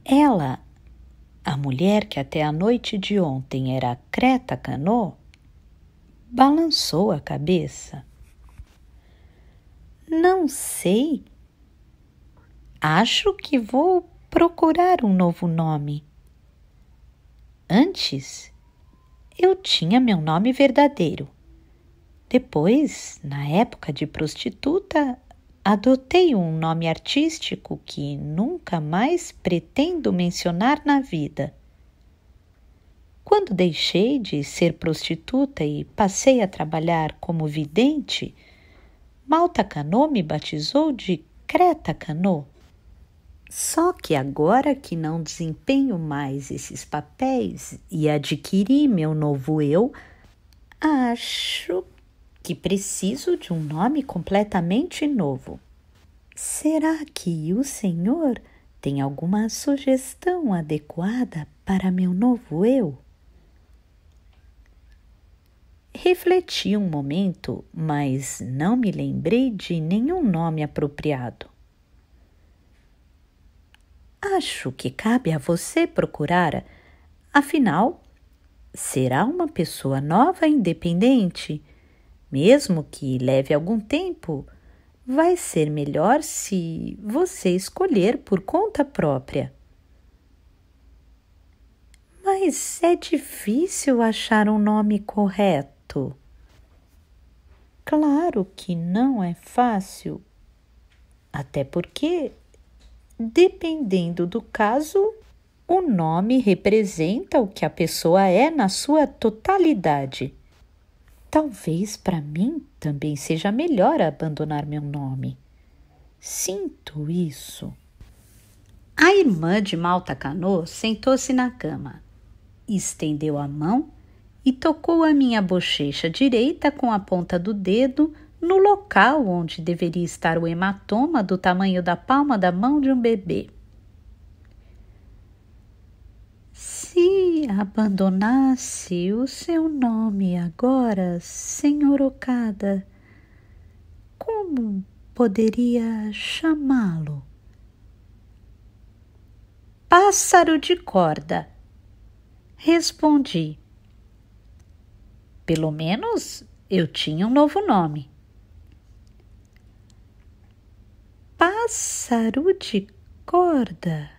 Ela, a mulher que até a noite de ontem era Creta Canô, balançou a cabeça. Não sei. Acho que vou procurar um novo nome. Antes, eu tinha meu nome verdadeiro depois, na época de prostituta, adotei um nome artístico que nunca mais pretendo mencionar na vida. Quando deixei de ser prostituta e passei a trabalhar como vidente, Malta Canô me batizou de Creta Canô. Só que agora que não desempenho mais esses papéis e adquiri meu novo eu, acho que preciso de um nome completamente novo. Será que o senhor tem alguma sugestão adequada para meu novo eu? Refleti um momento, mas não me lembrei de nenhum nome apropriado. Acho que cabe a você procurar, afinal, será uma pessoa nova e independente mesmo que leve algum tempo, vai ser melhor se você escolher por conta própria. Mas é difícil achar um nome correto. Claro que não é fácil, até porque, dependendo do caso, o nome representa o que a pessoa é na sua totalidade. Talvez para mim também seja melhor abandonar meu nome. Sinto isso. A irmã de Malta Canô sentou-se na cama, estendeu a mão e tocou a minha bochecha direita com a ponta do dedo no local onde deveria estar o hematoma do tamanho da palma da mão de um bebê. Se abandonasse o seu nome agora, senhor Okada, como poderia chamá-lo? Pássaro de corda, respondi. Pelo menos eu tinha um novo nome. Pássaro de corda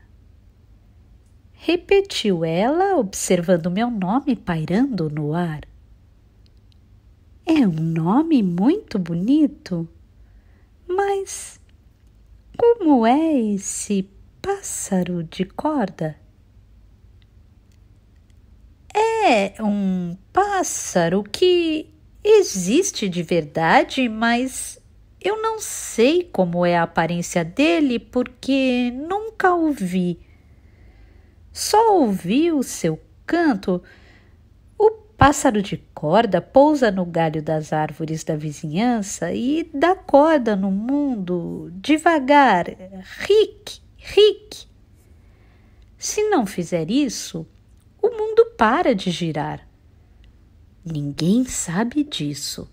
repetiu ela, observando meu nome pairando no ar. É um nome muito bonito, mas como é esse pássaro de corda? É um pássaro que existe de verdade, mas eu não sei como é a aparência dele porque nunca o vi só ouviu seu canto. O pássaro de corda pousa no galho das árvores da vizinhança e dá corda no mundo devagar. Rique, rique. Se não fizer isso, o mundo para de girar. Ninguém sabe disso.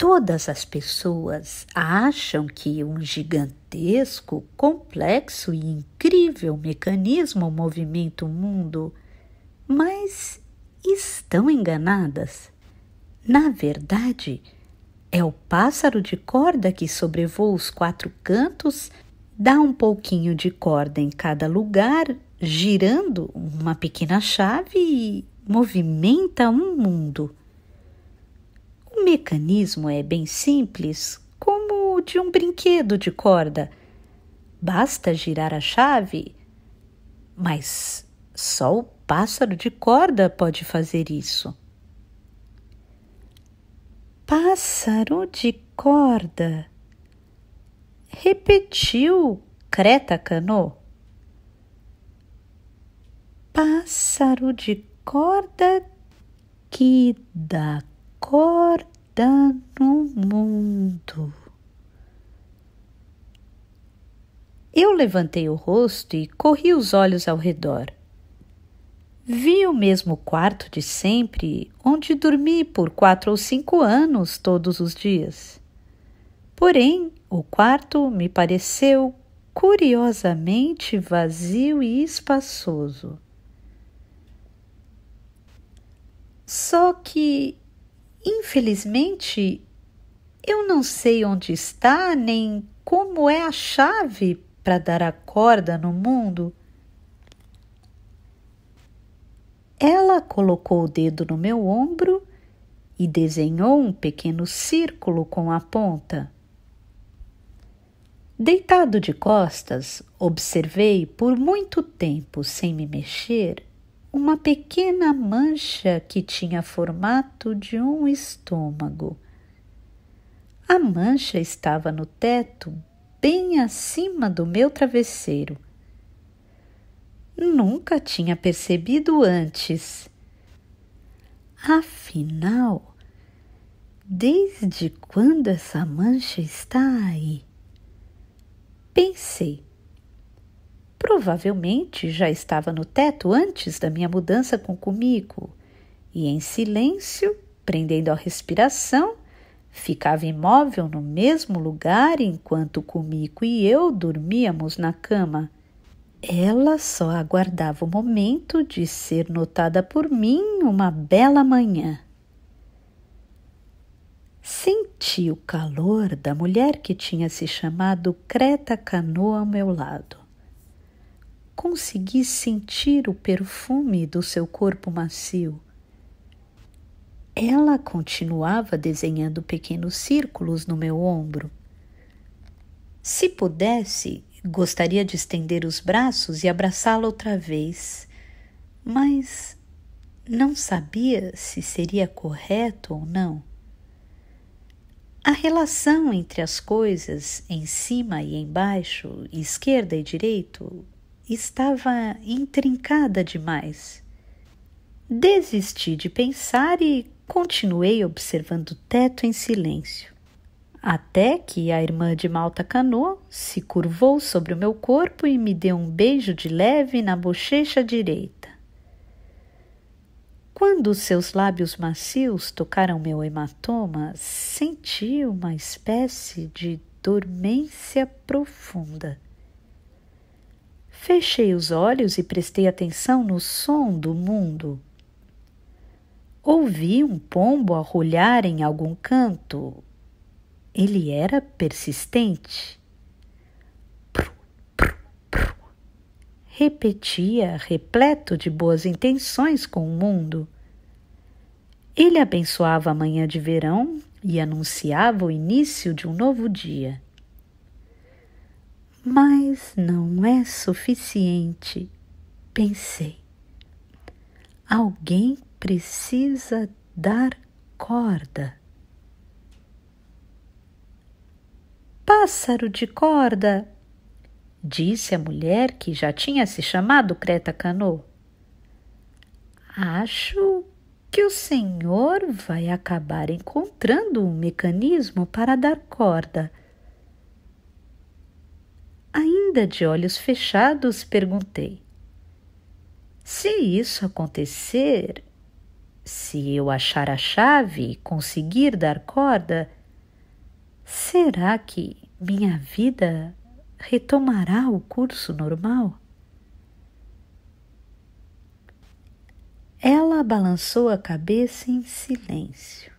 Todas as pessoas acham que um gigantesco, complexo e incrível mecanismo movimenta o mundo, mas estão enganadas. Na verdade, é o pássaro de corda que sobrevoa os quatro cantos, dá um pouquinho de corda em cada lugar, girando uma pequena chave e movimenta um mundo mecanismo é bem simples, como o de um brinquedo de corda. Basta girar a chave. Mas só o pássaro de corda pode fazer isso. Pássaro de corda. Repetiu Creta Cano. Pássaro de corda que dá corda dano mundo. Eu levantei o rosto e corri os olhos ao redor. Vi o mesmo quarto de sempre, onde dormi por quatro ou cinco anos todos os dias. Porém, o quarto me pareceu curiosamente vazio e espaçoso. Só que Infelizmente, eu não sei onde está nem como é a chave para dar a corda no mundo. Ela colocou o dedo no meu ombro e desenhou um pequeno círculo com a ponta. Deitado de costas, observei por muito tempo sem me mexer uma pequena mancha que tinha formato de um estômago. A mancha estava no teto, bem acima do meu travesseiro. Nunca tinha percebido antes. Afinal, desde quando essa mancha está aí? Pensei. Provavelmente já estava no teto antes da minha mudança com Kumiko, e em silêncio, prendendo a respiração, ficava imóvel no mesmo lugar enquanto Kumiko e eu dormíamos na cama. Ela só aguardava o momento de ser notada por mim uma bela manhã. Senti o calor da mulher que tinha se chamado Creta Canoa ao meu lado consegui sentir o perfume do seu corpo macio. Ela continuava desenhando pequenos círculos no meu ombro. Se pudesse, gostaria de estender os braços e abraçá-la outra vez, mas não sabia se seria correto ou não. A relação entre as coisas em cima e embaixo, esquerda e direito, estava intrincada demais. Desisti de pensar e continuei observando o teto em silêncio, até que a irmã de Malta Canô se curvou sobre o meu corpo e me deu um beijo de leve na bochecha direita. Quando seus lábios macios tocaram meu hematoma, senti uma espécie de dormência profunda. Fechei os olhos e prestei atenção no som do mundo. Ouvi um pombo arrulhar em algum canto. Ele era persistente. Pru, pru, pru. Repetia, repleto de boas intenções com o mundo. Ele abençoava a manhã de verão e anunciava o início de um novo dia mas não é suficiente, pensei. Alguém precisa dar corda. Pássaro de corda, disse a mulher que já tinha se chamado Creta Cano. Acho que o senhor vai acabar encontrando um mecanismo para dar corda ainda de olhos fechados, perguntei: Se isso acontecer, se eu achar a chave e conseguir dar corda, será que minha vida retomará o curso normal? Ela balançou a cabeça em silêncio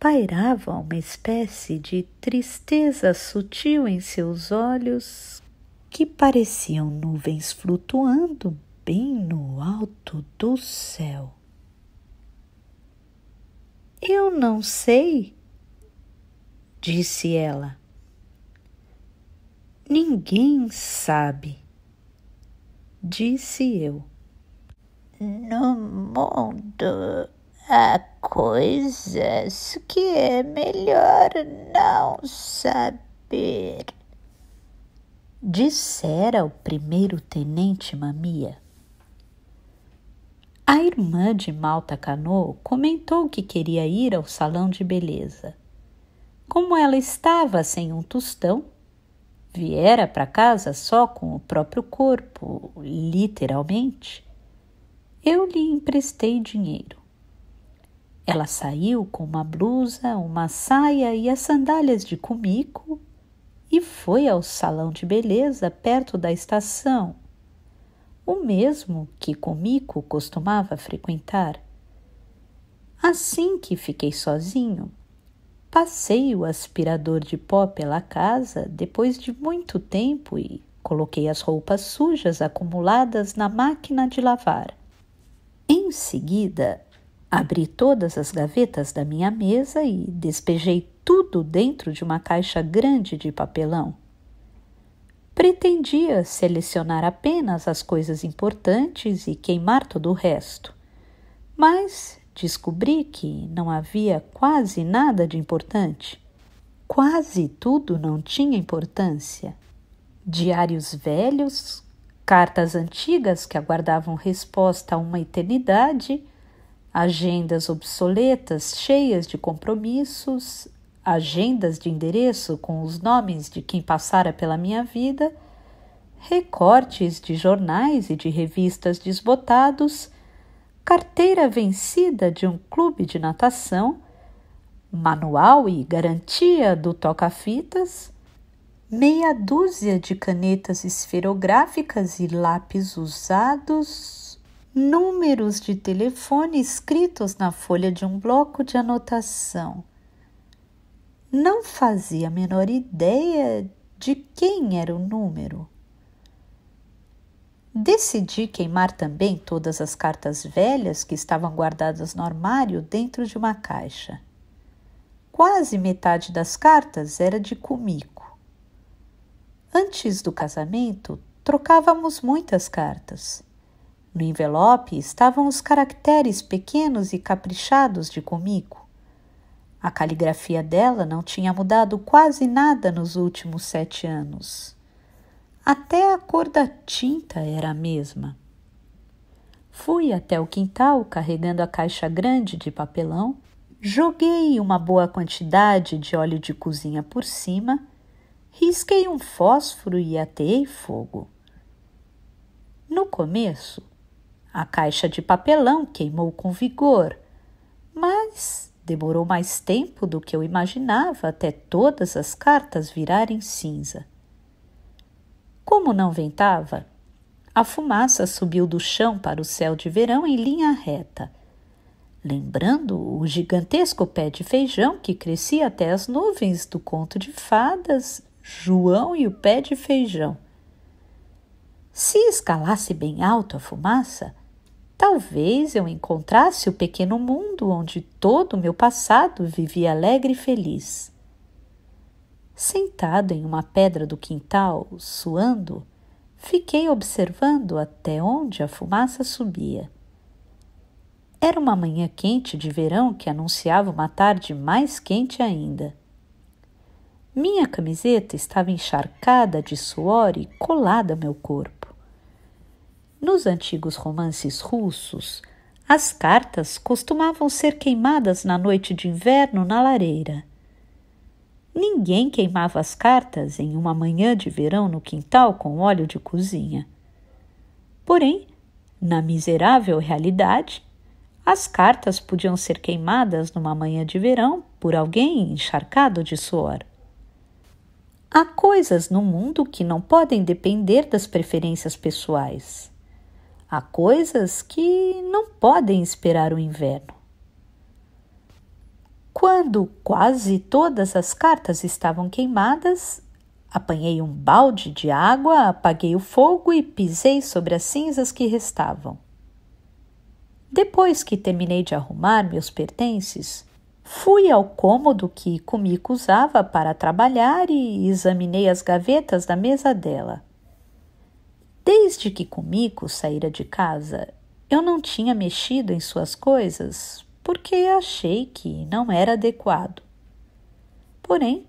pairava uma espécie de tristeza sutil em seus olhos, que pareciam nuvens flutuando bem no alto do céu. Eu não sei, disse ela. Ninguém sabe, disse eu. No mundo Há coisas que é melhor não saber. Dissera o primeiro tenente Mamia. A irmã de Malta Cano comentou que queria ir ao salão de beleza. Como ela estava sem um tostão, viera para casa só com o próprio corpo, literalmente, eu lhe emprestei dinheiro. Ela saiu com uma blusa, uma saia e as sandálias de cumico e foi ao salão de beleza perto da estação, o mesmo que Kumiko costumava frequentar. Assim que fiquei sozinho, passei o aspirador de pó pela casa depois de muito tempo e coloquei as roupas sujas acumuladas na máquina de lavar. Em seguida, Abri todas as gavetas da minha mesa e despejei tudo dentro de uma caixa grande de papelão. Pretendia selecionar apenas as coisas importantes e queimar todo o resto, mas descobri que não havia quase nada de importante. Quase tudo não tinha importância. Diários velhos, cartas antigas que aguardavam resposta a uma eternidade agendas obsoletas cheias de compromissos, agendas de endereço com os nomes de quem passara pela minha vida, recortes de jornais e de revistas desbotados, carteira vencida de um clube de natação, manual e garantia do toca-fitas, meia dúzia de canetas esferográficas e lápis usados, números de telefone escritos na folha de um bloco de anotação. Não fazia a menor ideia de quem era o número. Decidi queimar também todas as cartas velhas que estavam guardadas no armário dentro de uma caixa. Quase metade das cartas era de Kumiko. Antes do casamento, trocávamos muitas cartas. No envelope estavam os caracteres pequenos e caprichados de Kumiko. A caligrafia dela não tinha mudado quase nada nos últimos sete anos. Até a cor da tinta era a mesma. Fui até o quintal carregando a caixa grande de papelão, joguei uma boa quantidade de óleo de cozinha por cima, risquei um fósforo e atei fogo. No começo, a caixa de papelão queimou com vigor, mas demorou mais tempo do que eu imaginava até todas as cartas virarem cinza. Como não ventava, a fumaça subiu do chão para o céu de verão em linha reta, lembrando o gigantesco pé de feijão que crescia até as nuvens do conto de fadas João e o pé de feijão. Se escalasse bem alto a fumaça, Talvez eu encontrasse o pequeno mundo onde todo o meu passado vivia alegre e feliz. Sentado em uma pedra do quintal, suando, fiquei observando até onde a fumaça subia. Era uma manhã quente de verão que anunciava uma tarde mais quente ainda. Minha camiseta estava encharcada de suor e colada ao meu corpo. Nos antigos romances russos, as cartas costumavam ser queimadas na noite de inverno na lareira. Ninguém queimava as cartas em uma manhã de verão no quintal com óleo de cozinha. Porém, na miserável realidade, as cartas podiam ser queimadas numa manhã de verão por alguém encharcado de suor. Há coisas no mundo que não podem depender das preferências pessoais. Há coisas que não podem esperar o inverno. Quando quase todas as cartas estavam queimadas, apanhei um balde de água, apaguei o fogo e pisei sobre as cinzas que restavam. Depois que terminei de arrumar meus pertences, fui ao cômodo que Kumiko usava para trabalhar e examinei as gavetas da mesa dela. Desde que Kumiko saíra de casa, eu não tinha mexido em suas coisas porque achei que não era adequado. Porém,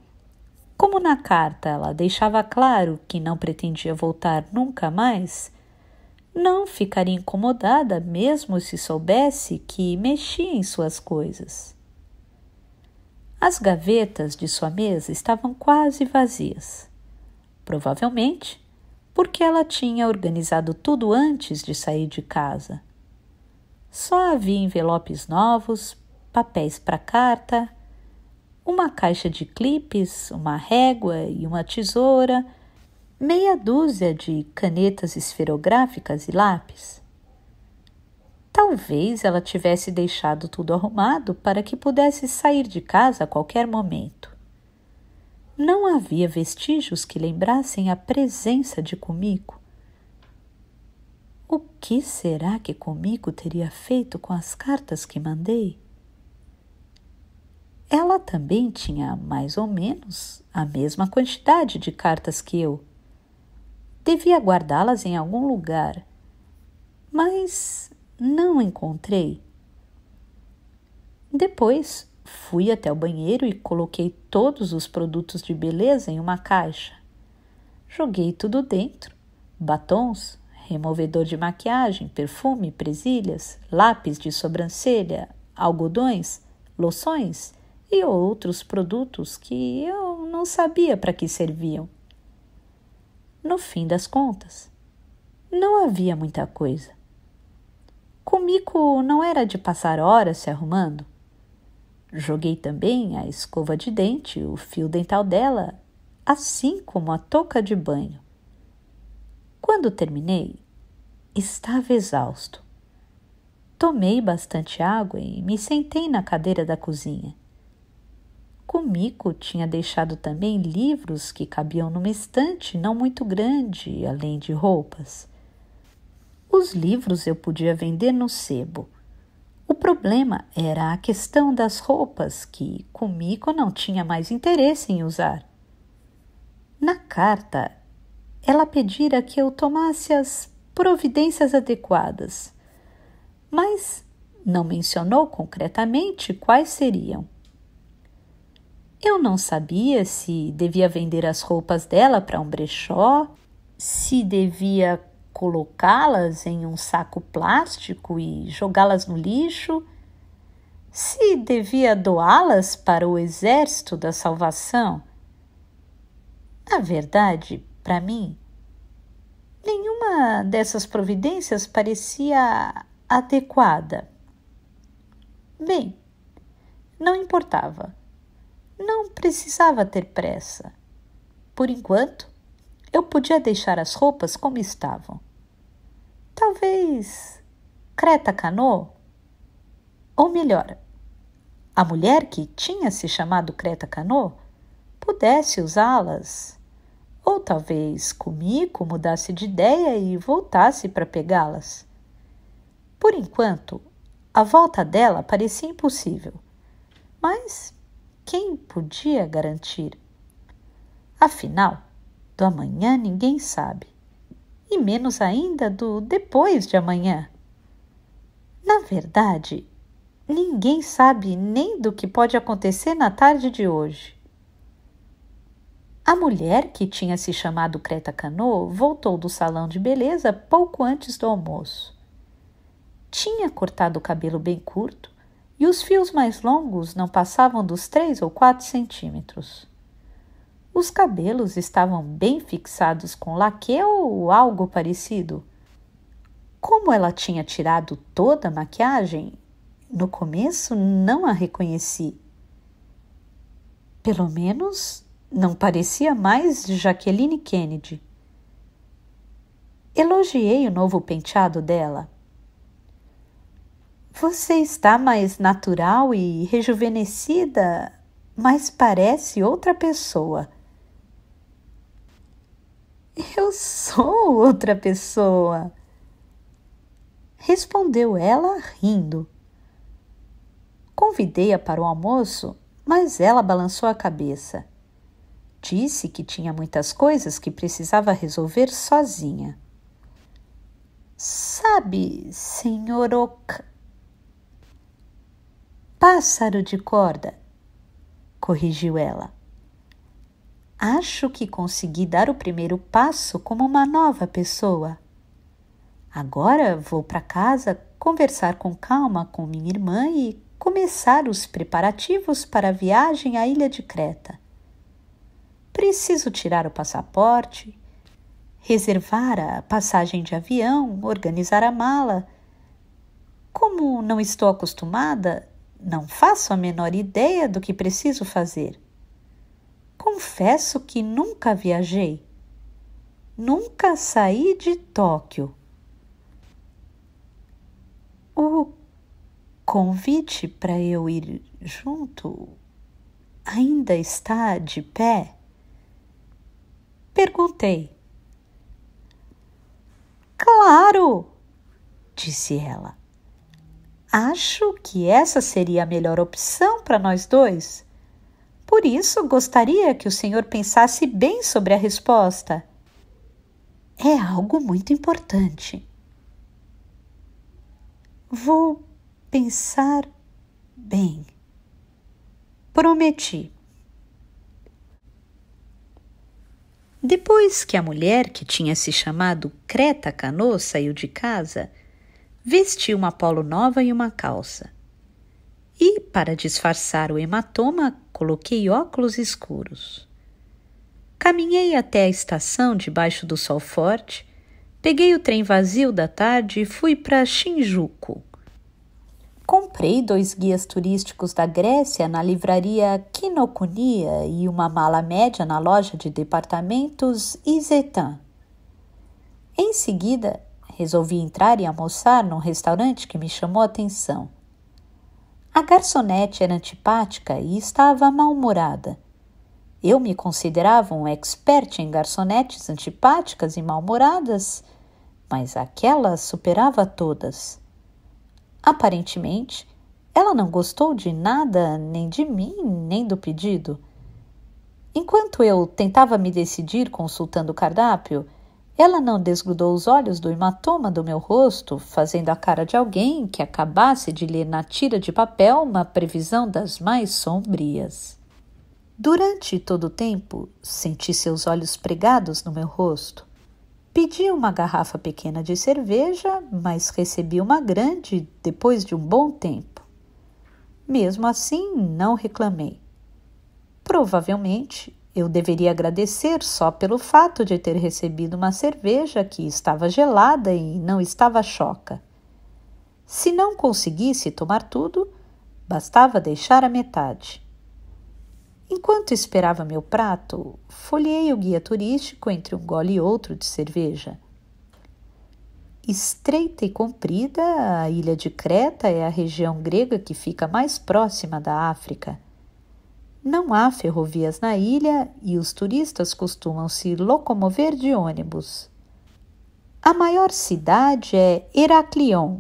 como na carta ela deixava claro que não pretendia voltar nunca mais, não ficaria incomodada mesmo se soubesse que mexia em suas coisas. As gavetas de sua mesa estavam quase vazias. Provavelmente porque ela tinha organizado tudo antes de sair de casa. Só havia envelopes novos, papéis para carta, uma caixa de clipes, uma régua e uma tesoura, meia dúzia de canetas esferográficas e lápis. Talvez ela tivesse deixado tudo arrumado para que pudesse sair de casa a qualquer momento. Não havia vestígios que lembrassem a presença de Comico. O que será que Comico teria feito com as cartas que mandei? Ela também tinha mais ou menos a mesma quantidade de cartas que eu. Devia guardá-las em algum lugar, mas não encontrei. Depois Fui até o banheiro e coloquei todos os produtos de beleza em uma caixa. Joguei tudo dentro: batons, removedor de maquiagem, perfume, presilhas, lápis de sobrancelha, algodões, loções e outros produtos que eu não sabia para que serviam. No fim das contas, não havia muita coisa. comigo não era de passar horas se arrumando. Joguei também a escova de dente, o fio dental dela, assim como a touca de banho. Quando terminei, estava exausto. Tomei bastante água e me sentei na cadeira da cozinha. Comigo tinha deixado também livros que cabiam numa estante não muito grande, além de roupas. Os livros eu podia vender no sebo o problema era a questão das roupas que Kumiko não tinha mais interesse em usar. Na carta, ela pedira que eu tomasse as providências adequadas, mas não mencionou concretamente quais seriam. Eu não sabia se devia vender as roupas dela para um brechó, se devia colocá-las em um saco plástico e jogá-las no lixo, se devia doá-las para o exército da salvação. Na verdade, para mim, nenhuma dessas providências parecia adequada. Bem, não importava. Não precisava ter pressa. Por enquanto, eu podia deixar as roupas como estavam. Talvez Creta Cano? Ou melhor, a mulher que tinha se chamado Creta Cano pudesse usá-las. Ou talvez comigo mudasse de ideia e voltasse para pegá-las. Por enquanto, a volta dela parecia impossível. Mas quem podia garantir? Afinal, do amanhã ninguém sabe, e menos ainda do depois de amanhã. Na verdade, ninguém sabe nem do que pode acontecer na tarde de hoje. A mulher que tinha se chamado Creta Cano voltou do salão de beleza pouco antes do almoço. Tinha cortado o cabelo bem curto e os fios mais longos não passavam dos três ou quatro centímetros. Os cabelos estavam bem fixados com laque ou algo parecido. Como ela tinha tirado toda a maquiagem, no começo não a reconheci. Pelo menos não parecia mais Jaqueline Kennedy. Elogiei o novo penteado dela. Você está mais natural e rejuvenescida, mas parece outra pessoa eu sou outra pessoa. Respondeu ela rindo. Convidei-a para o almoço, mas ela balançou a cabeça. Disse que tinha muitas coisas que precisava resolver sozinha. Sabe, senhor Oc... Pássaro de corda, corrigiu ela. Acho que consegui dar o primeiro passo como uma nova pessoa. Agora vou para casa conversar com calma com minha irmã e começar os preparativos para a viagem à ilha de Creta. Preciso tirar o passaporte, reservar a passagem de avião, organizar a mala. Como não estou acostumada, não faço a menor ideia do que preciso fazer. Confesso que nunca viajei. Nunca saí de Tóquio. O convite para eu ir junto ainda está de pé? Perguntei. Claro, disse ela. Acho que essa seria a melhor opção para nós dois. Por isso, gostaria que o senhor pensasse bem sobre a resposta. É algo muito importante. Vou pensar bem. Prometi. Depois que a mulher que tinha se chamado Creta Cano saiu de casa, vestiu uma polo nova e uma calça e, para disfarçar o hematoma, coloquei óculos escuros. Caminhei até a estação debaixo do sol forte, peguei o trem vazio da tarde e fui para Shinjuku. Comprei dois guias turísticos da Grécia na livraria Kinokuniya e uma mala média na loja de departamentos Izetan. Em seguida, resolvi entrar e almoçar num restaurante que me chamou a atenção. A garçonete era antipática e estava mal-humorada. Eu me considerava um expert em garçonetes antipáticas e mal-humoradas, mas aquela superava todas. Aparentemente, ela não gostou de nada, nem de mim, nem do pedido. Enquanto eu tentava me decidir consultando o cardápio, ela não desgrudou os olhos do hematoma do meu rosto, fazendo a cara de alguém que acabasse de ler na tira de papel uma previsão das mais sombrias. Durante todo o tempo, senti seus olhos pregados no meu rosto. Pedi uma garrafa pequena de cerveja, mas recebi uma grande depois de um bom tempo. Mesmo assim, não reclamei. Provavelmente eu deveria agradecer só pelo fato de ter recebido uma cerveja que estava gelada e não estava choca. Se não conseguisse tomar tudo, bastava deixar a metade. Enquanto esperava meu prato, folhei o guia turístico entre um gole e outro de cerveja. Estreita e comprida, a ilha de Creta é a região grega que fica mais próxima da África. Não há ferrovias na ilha e os turistas costumam se locomover de ônibus. A maior cidade é Heraklion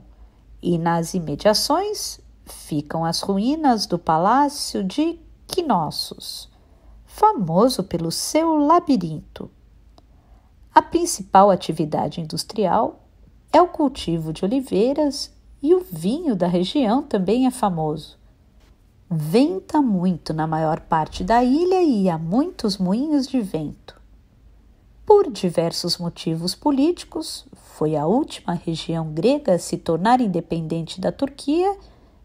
e nas imediações ficam as ruínas do palácio de Knossos, famoso pelo seu labirinto. A principal atividade industrial é o cultivo de oliveiras e o vinho da região também é famoso. Venta muito na maior parte da ilha e há muitos moinhos de vento. Por diversos motivos políticos, foi a última região grega a se tornar independente da Turquia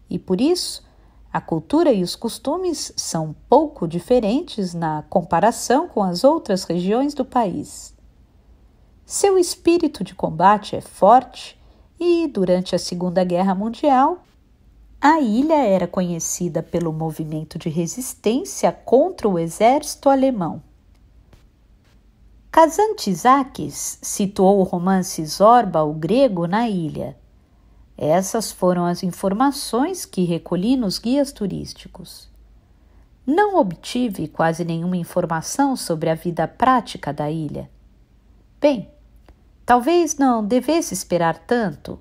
e, por isso, a cultura e os costumes são pouco diferentes na comparação com as outras regiões do país. Seu espírito de combate é forte e, durante a Segunda Guerra Mundial, a ilha era conhecida pelo movimento de resistência contra o exército alemão. Kazantzakis situou o romance Zorba, o grego, na ilha. Essas foram as informações que recolhi nos guias turísticos. Não obtive quase nenhuma informação sobre a vida prática da ilha. Bem, talvez não devesse esperar tanto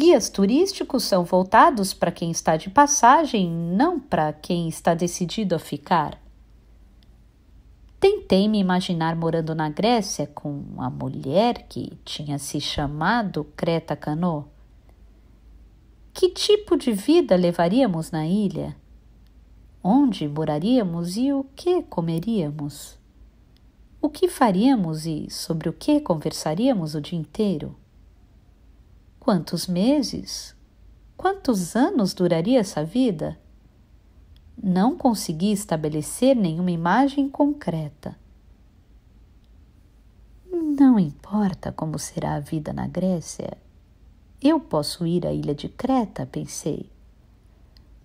Guias turísticos são voltados para quem está de passagem, não para quem está decidido a ficar. Tentei me imaginar morando na Grécia com a mulher que tinha se chamado Creta Cano. Que tipo de vida levaríamos na ilha? Onde moraríamos e o que comeríamos? O que faríamos e sobre o que conversaríamos o dia inteiro? Quantos meses? Quantos anos duraria essa vida? Não consegui estabelecer nenhuma imagem concreta. Não importa como será a vida na Grécia. Eu posso ir à ilha de Creta, pensei.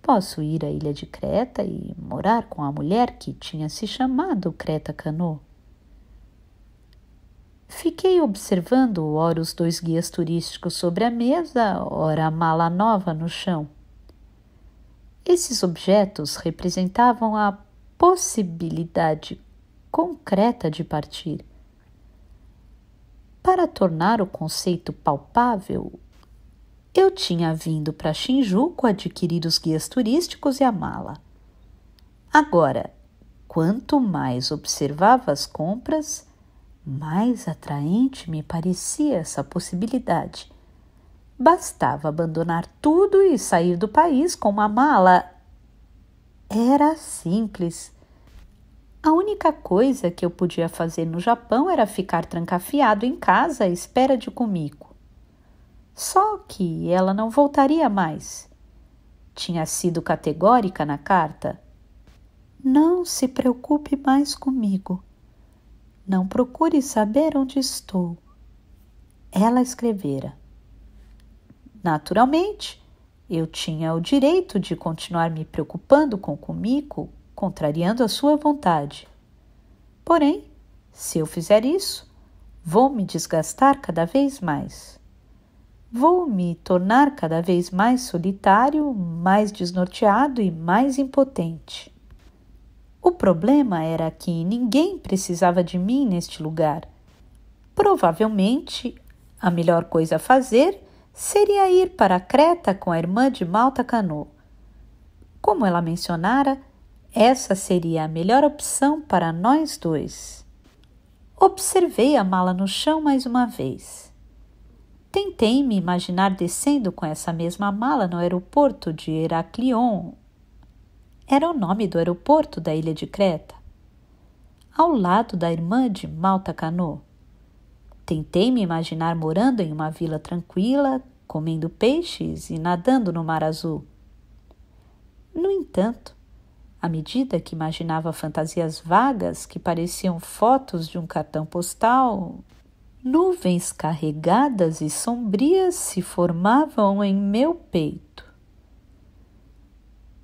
Posso ir à ilha de Creta e morar com a mulher que tinha se chamado Creta Cano. Fiquei observando, ora os dois guias turísticos sobre a mesa, ora a mala nova no chão. Esses objetos representavam a possibilidade concreta de partir. Para tornar o conceito palpável, eu tinha vindo para Shinjuku adquirir os guias turísticos e a mala. Agora, quanto mais observava as compras, mais atraente me parecia essa possibilidade. Bastava abandonar tudo e sair do país com uma mala. Era simples. A única coisa que eu podia fazer no Japão era ficar trancafiado em casa à espera de Kumiko. Só que ela não voltaria mais. Tinha sido categórica na carta. Não se preocupe mais comigo. Não procure saber onde estou. Ela escrevera. Naturalmente, eu tinha o direito de continuar me preocupando com Kumiko, contrariando a sua vontade. Porém, se eu fizer isso, vou me desgastar cada vez mais. Vou me tornar cada vez mais solitário, mais desnorteado e mais impotente. O problema era que ninguém precisava de mim neste lugar. Provavelmente, a melhor coisa a fazer seria ir para Creta com a irmã de Malta Cano. Como ela mencionara, essa seria a melhor opção para nós dois. Observei a mala no chão mais uma vez. Tentei me imaginar descendo com essa mesma mala no aeroporto de Heraclion era o nome do aeroporto da ilha de Creta, ao lado da irmã de Malta Cano. Tentei me imaginar morando em uma vila tranquila, comendo peixes e nadando no mar azul. No entanto, à medida que imaginava fantasias vagas que pareciam fotos de um cartão postal, nuvens carregadas e sombrias se formavam em meu peito.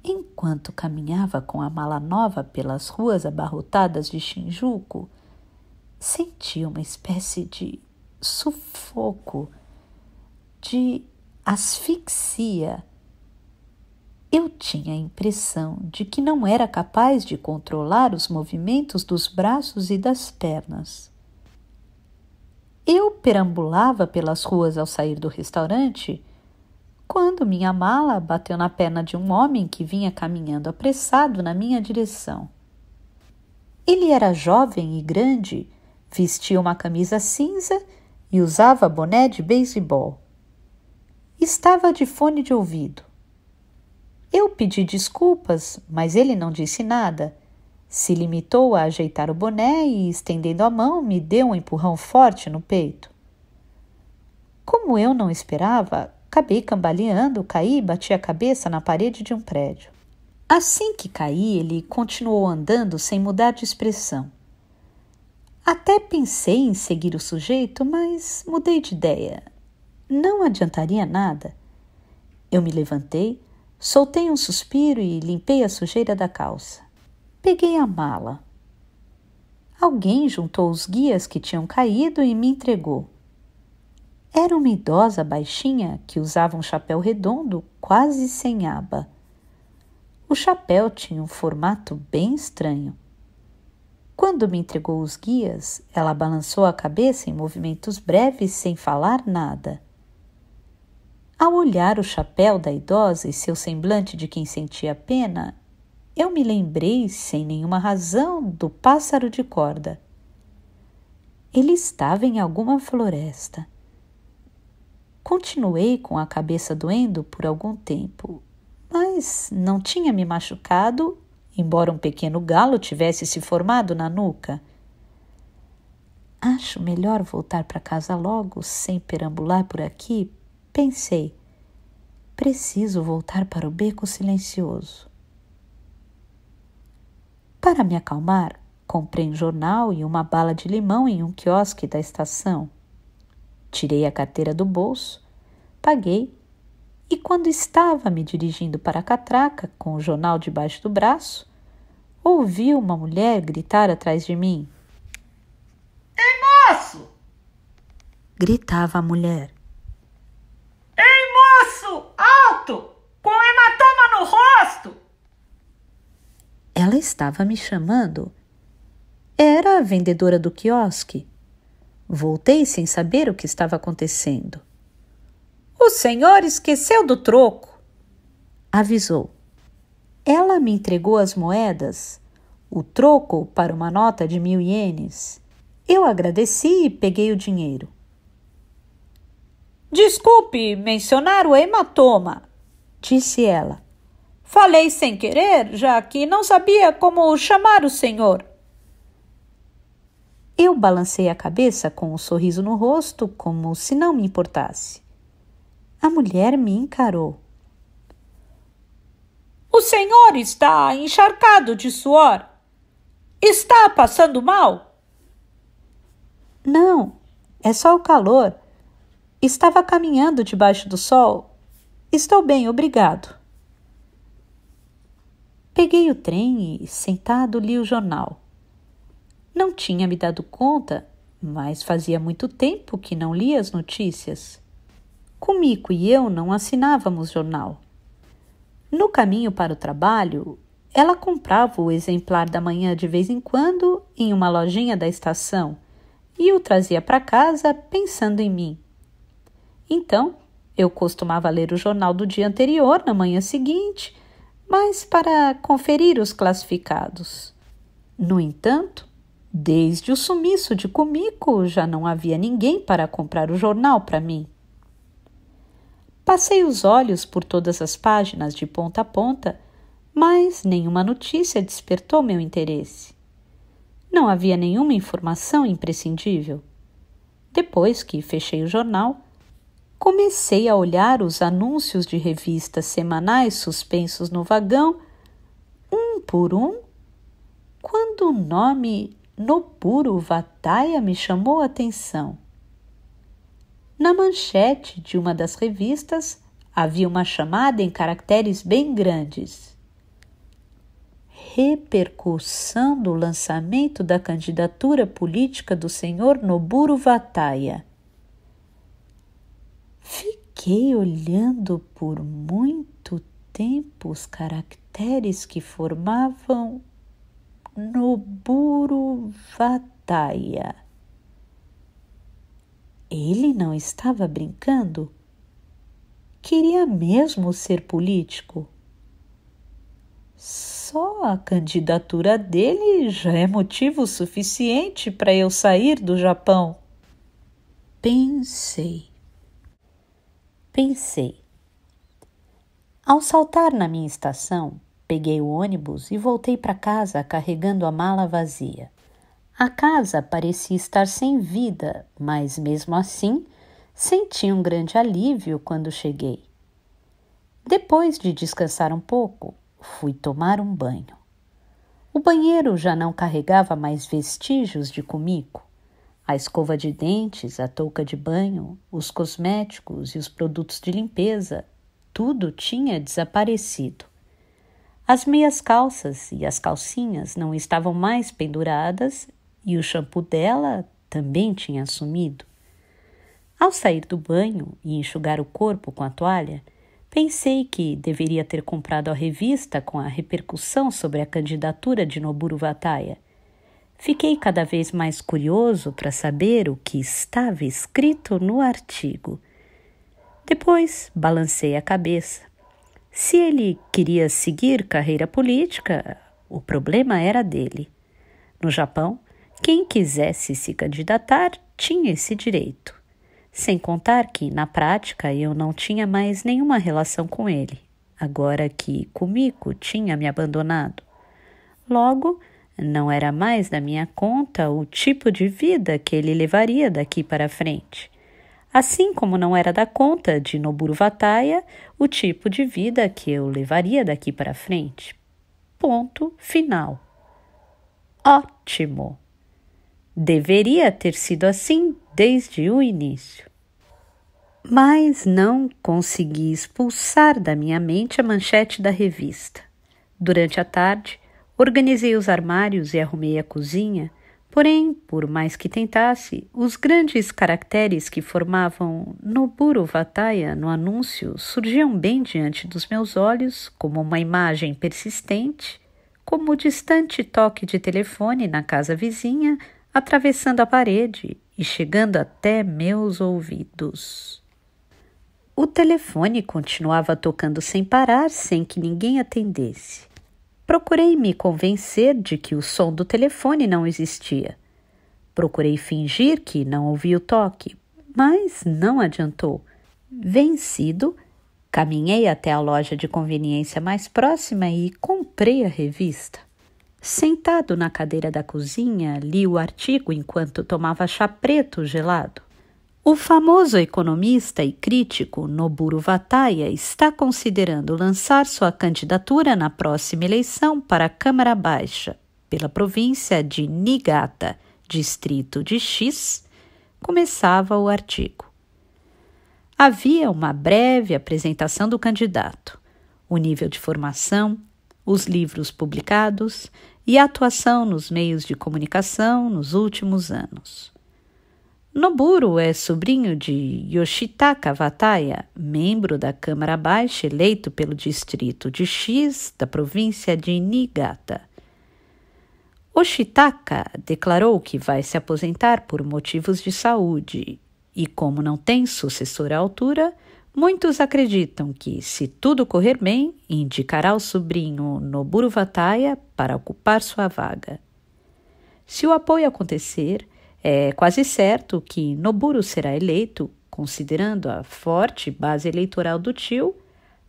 Enquanto caminhava com a mala nova pelas ruas abarrotadas de Shinjuku, senti uma espécie de sufoco, de asfixia. Eu tinha a impressão de que não era capaz de controlar os movimentos dos braços e das pernas. Eu perambulava pelas ruas ao sair do restaurante quando minha mala bateu na perna de um homem que vinha caminhando apressado na minha direção. Ele era jovem e grande, vestia uma camisa cinza e usava boné de beisebol. Estava de fone de ouvido. Eu pedi desculpas, mas ele não disse nada. Se limitou a ajeitar o boné e, estendendo a mão, me deu um empurrão forte no peito. Como eu não esperava, Acabei cambaleando, caí e bati a cabeça na parede de um prédio. Assim que caí, ele continuou andando sem mudar de expressão. Até pensei em seguir o sujeito, mas mudei de ideia. Não adiantaria nada. Eu me levantei, soltei um suspiro e limpei a sujeira da calça. Peguei a mala. Alguém juntou os guias que tinham caído e me entregou. Era uma idosa baixinha que usava um chapéu redondo, quase sem aba. O chapéu tinha um formato bem estranho. Quando me entregou os guias, ela balançou a cabeça em movimentos breves sem falar nada. Ao olhar o chapéu da idosa e seu semblante de quem sentia pena, eu me lembrei, sem nenhuma razão, do pássaro de corda. Ele estava em alguma floresta. Continuei com a cabeça doendo por algum tempo, mas não tinha me machucado, embora um pequeno galo tivesse se formado na nuca. Acho melhor voltar para casa logo, sem perambular por aqui, pensei. Preciso voltar para o beco silencioso. Para me acalmar, comprei um jornal e uma bala de limão em um quiosque da estação. Tirei a carteira do bolso, paguei e, quando estava me dirigindo para a catraca, com o jornal debaixo do braço, ouvi uma mulher gritar atrás de mim: Ei, moço! gritava a mulher. Ei, moço! Alto! Com hematoma no rosto! Ela estava me chamando. Era a vendedora do quiosque. Voltei sem saber o que estava acontecendo. O senhor esqueceu do troco, avisou. Ela me entregou as moedas, o troco para uma nota de mil ienes. Eu agradeci e peguei o dinheiro. Desculpe mencionar o hematoma, disse ela. Falei sem querer, já que não sabia como chamar o senhor. Eu balancei a cabeça com um sorriso no rosto, como se não me importasse. A mulher me encarou. O senhor está encharcado de suor? Está passando mal? Não, é só o calor. Estava caminhando debaixo do sol. Estou bem, obrigado. Peguei o trem e, sentado, li o jornal. Não tinha me dado conta, mas fazia muito tempo que não lia as notícias. Comico e eu não assinávamos jornal. No caminho para o trabalho, ela comprava o exemplar da manhã de vez em quando em uma lojinha da estação e o trazia para casa pensando em mim. Então, eu costumava ler o jornal do dia anterior na manhã seguinte, mas para conferir os classificados. No entanto, Desde o sumiço de Kumiko, já não havia ninguém para comprar o jornal para mim. Passei os olhos por todas as páginas de ponta a ponta, mas nenhuma notícia despertou meu interesse. Não havia nenhuma informação imprescindível. Depois que fechei o jornal, comecei a olhar os anúncios de revistas semanais suspensos no vagão, um por um, quando o nome no Vataya me chamou a atenção. Na manchete de uma das revistas havia uma chamada em caracteres bem grandes. Repercussão do lançamento da candidatura política do senhor Noburo Vataya. Fiquei olhando por muito tempo os caracteres que formavam Noburuvataya. Ele não estava brincando? Queria mesmo ser político? Só a candidatura dele já é motivo suficiente para eu sair do Japão. Pensei. Pensei. Ao saltar na minha estação, peguei o ônibus e voltei para casa carregando a mala vazia. A casa parecia estar sem vida, mas mesmo assim senti um grande alívio quando cheguei. Depois de descansar um pouco, fui tomar um banho. O banheiro já não carregava mais vestígios de comico. A escova de dentes, a touca de banho, os cosméticos e os produtos de limpeza, tudo tinha desaparecido. As meias calças e as calcinhas não estavam mais penduradas e o shampoo dela também tinha sumido. Ao sair do banho e enxugar o corpo com a toalha, pensei que deveria ter comprado a revista com a repercussão sobre a candidatura de Noburo Wataya. Fiquei cada vez mais curioso para saber o que estava escrito no artigo. Depois balancei a cabeça. Se ele queria seguir carreira política, o problema era dele. No Japão, quem quisesse se candidatar tinha esse direito. Sem contar que, na prática, eu não tinha mais nenhuma relação com ele, agora que Kumiko tinha me abandonado. Logo, não era mais da minha conta o tipo de vida que ele levaria daqui para frente. Assim como não era da conta de Noburo Vataya o tipo de vida que eu levaria daqui para frente. Ponto final. Ótimo! Deveria ter sido assim desde o início. Mas não consegui expulsar da minha mente a manchete da revista. Durante a tarde, organizei os armários e arrumei a cozinha Porém, por mais que tentasse, os grandes caracteres que formavam Noburo Vataya no anúncio surgiam bem diante dos meus olhos como uma imagem persistente, como o distante toque de telefone na casa vizinha, atravessando a parede e chegando até meus ouvidos. O telefone continuava tocando sem parar, sem que ninguém atendesse. Procurei me convencer de que o som do telefone não existia. Procurei fingir que não ouvi o toque, mas não adiantou. Vencido, caminhei até a loja de conveniência mais próxima e comprei a revista. Sentado na cadeira da cozinha, li o artigo enquanto tomava chá preto gelado. O famoso economista e crítico Noburo Vataya está considerando lançar sua candidatura na próxima eleição para a Câmara Baixa, pela província de Niigata, distrito de X, começava o artigo. Havia uma breve apresentação do candidato, o nível de formação, os livros publicados e a atuação nos meios de comunicação nos últimos anos. Noburo é sobrinho de Yoshitaka Wataya, membro da Câmara Baixa eleito pelo distrito de X da província de Niigata. Oshitaka declarou que vai se aposentar por motivos de saúde e, como não tem sucessor à altura, muitos acreditam que, se tudo correr bem, indicará o sobrinho Noburo Wataya para ocupar sua vaga. Se o apoio acontecer, é quase certo que Noburo será eleito, considerando a forte base eleitoral do tio,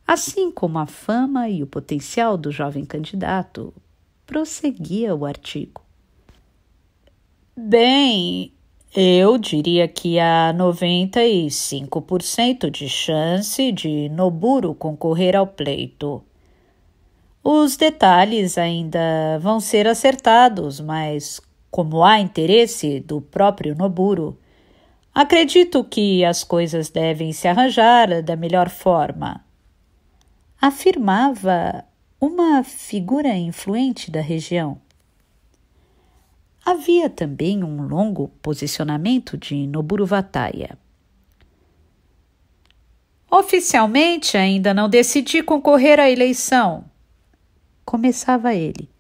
assim como a fama e o potencial do jovem candidato, prosseguia o artigo. Bem, eu diria que há 95% de chance de Noburo concorrer ao pleito. Os detalhes ainda vão ser acertados, mas como há interesse do próprio Noburo. Acredito que as coisas devem se arranjar da melhor forma. Afirmava uma figura influente da região. Havia também um longo posicionamento de Noburo Vataya. Oficialmente ainda não decidi concorrer à eleição. Começava ele.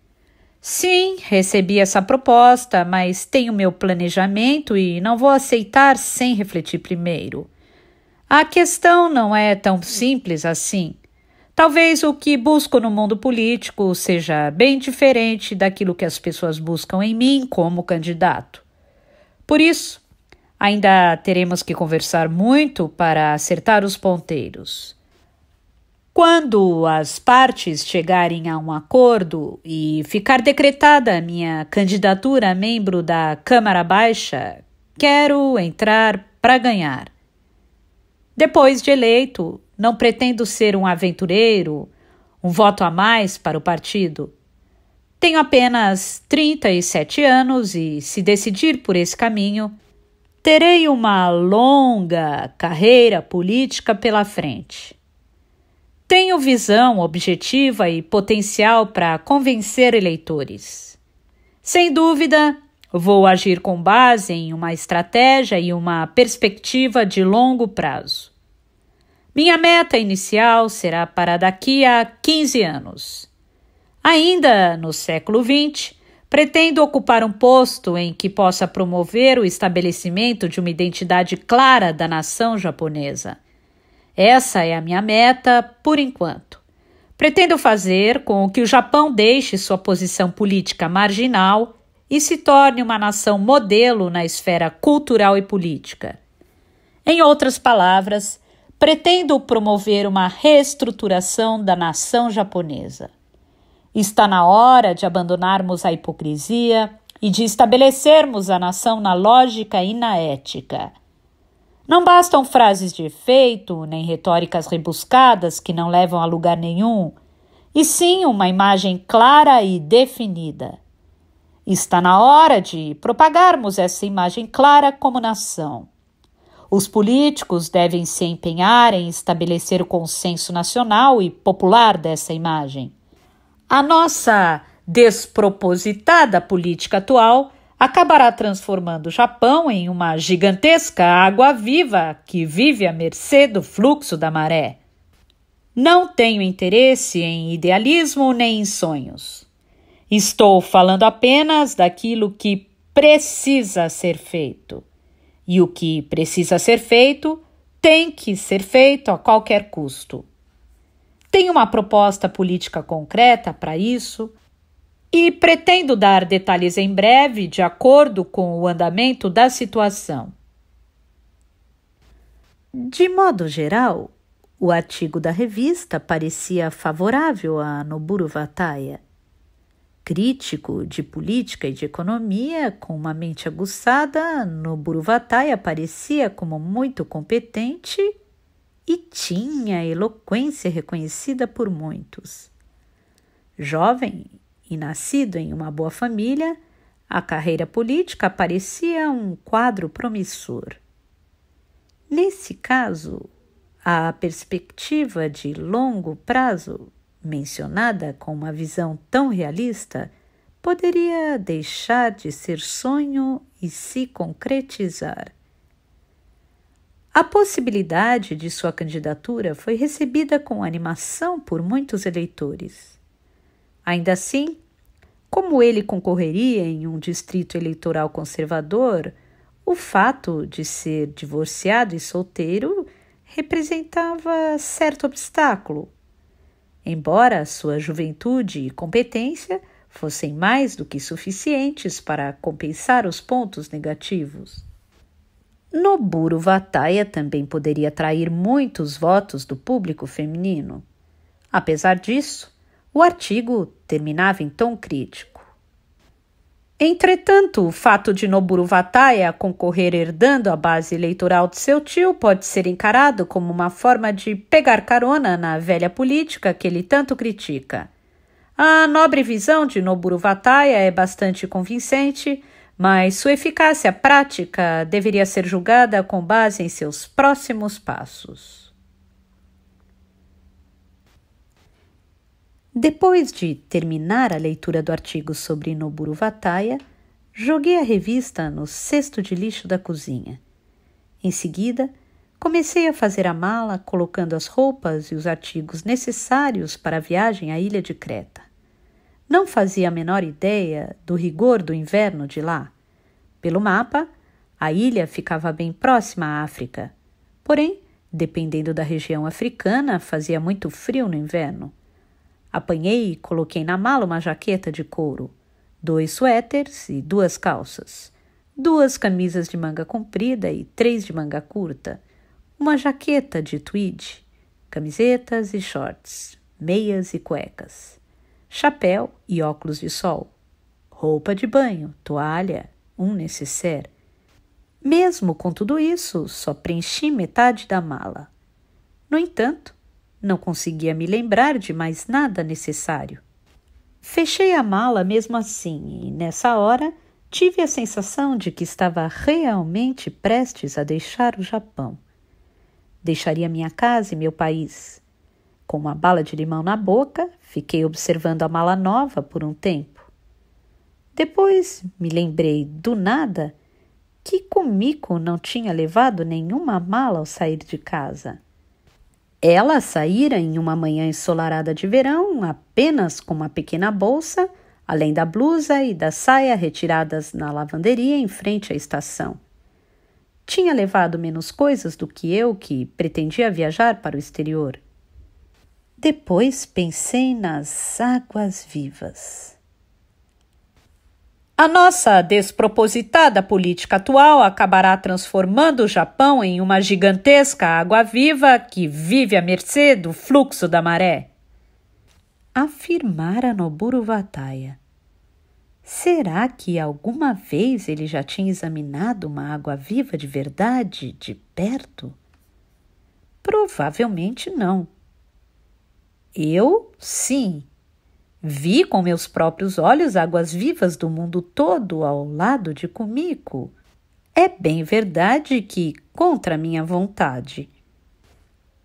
Sim, recebi essa proposta, mas tenho meu planejamento e não vou aceitar sem refletir primeiro. A questão não é tão simples assim. Talvez o que busco no mundo político seja bem diferente daquilo que as pessoas buscam em mim como candidato. Por isso, ainda teremos que conversar muito para acertar os ponteiros. Quando as partes chegarem a um acordo e ficar decretada a minha candidatura a membro da Câmara Baixa, quero entrar para ganhar. Depois de eleito, não pretendo ser um aventureiro, um voto a mais para o partido. Tenho apenas 37 anos e, se decidir por esse caminho, terei uma longa carreira política pela frente. Tenho visão objetiva e potencial para convencer eleitores. Sem dúvida, vou agir com base em uma estratégia e uma perspectiva de longo prazo. Minha meta inicial será para daqui a 15 anos. Ainda no século XX, pretendo ocupar um posto em que possa promover o estabelecimento de uma identidade clara da nação japonesa. Essa é a minha meta por enquanto. Pretendo fazer com que o Japão deixe sua posição política marginal e se torne uma nação modelo na esfera cultural e política. Em outras palavras, pretendo promover uma reestruturação da nação japonesa. Está na hora de abandonarmos a hipocrisia e de estabelecermos a nação na lógica e na ética. Não bastam frases de efeito, nem retóricas rebuscadas que não levam a lugar nenhum, e sim uma imagem clara e definida. Está na hora de propagarmos essa imagem clara como nação. Os políticos devem se empenhar em estabelecer o consenso nacional e popular dessa imagem. A nossa despropositada política atual acabará transformando o Japão em uma gigantesca água-viva que vive à mercê do fluxo da maré. Não tenho interesse em idealismo nem em sonhos. Estou falando apenas daquilo que precisa ser feito. E o que precisa ser feito tem que ser feito a qualquer custo. Tem uma proposta política concreta para isso? e pretendo dar detalhes em breve, de acordo com o andamento da situação. De modo geral, o artigo da revista parecia favorável a Noburo Wataya. Crítico de política e de economia, com uma mente aguçada, Noburo Wataya parecia como muito competente e tinha eloquência reconhecida por muitos. Jovem e nascido em uma boa família, a carreira política parecia um quadro promissor. Nesse caso, a perspectiva de longo prazo, mencionada com uma visão tão realista, poderia deixar de ser sonho e se concretizar. A possibilidade de sua candidatura foi recebida com animação por muitos eleitores. Ainda assim, como ele concorreria em um distrito eleitoral conservador, o fato de ser divorciado e solteiro representava certo obstáculo. Embora sua juventude e competência fossem mais do que suficientes para compensar os pontos negativos. Noburo Vataia também poderia atrair muitos votos do público feminino. Apesar disso, o artigo terminava em tom crítico. Entretanto, o fato de Noburo Wataya concorrer herdando a base eleitoral de seu tio pode ser encarado como uma forma de pegar carona na velha política que ele tanto critica. A nobre visão de Noburo Wataya é bastante convincente, mas sua eficácia prática deveria ser julgada com base em seus próximos passos. Depois de terminar a leitura do artigo sobre Noburo Vataya, joguei a revista no cesto de lixo da cozinha. Em seguida, comecei a fazer a mala, colocando as roupas e os artigos necessários para a viagem à ilha de Creta. Não fazia a menor ideia do rigor do inverno de lá. Pelo mapa, a ilha ficava bem próxima à África. Porém, dependendo da região africana, fazia muito frio no inverno. Apanhei e coloquei na mala uma jaqueta de couro, dois suéteres e duas calças, duas camisas de manga comprida e três de manga curta, uma jaqueta de tweed, camisetas e shorts, meias e cuecas, chapéu e óculos de sol, roupa de banho, toalha, um necessaire. Mesmo com tudo isso, só preenchi metade da mala. No entanto, não conseguia me lembrar de mais nada necessário. Fechei a mala mesmo assim, e nessa hora tive a sensação de que estava realmente prestes a deixar o Japão. Deixaria minha casa e meu país. Com uma bala de limão na boca, fiquei observando a mala nova por um tempo. Depois me lembrei, do nada, que Kumiko não tinha levado nenhuma mala ao sair de casa. Ela saíra em uma manhã ensolarada de verão, apenas com uma pequena bolsa, além da blusa e da saia retiradas na lavanderia em frente à estação. Tinha levado menos coisas do que eu, que pretendia viajar para o exterior. Depois pensei nas águas vivas. A nossa despropositada política atual acabará transformando o Japão em uma gigantesca água-viva que vive à mercê do fluxo da maré. Afirmara Noburo Wataya. Será que alguma vez ele já tinha examinado uma água-viva de verdade, de perto? Provavelmente não. Eu, sim Vi com meus próprios olhos águas vivas do mundo todo ao lado de Kumiko. É bem verdade que, contra minha vontade.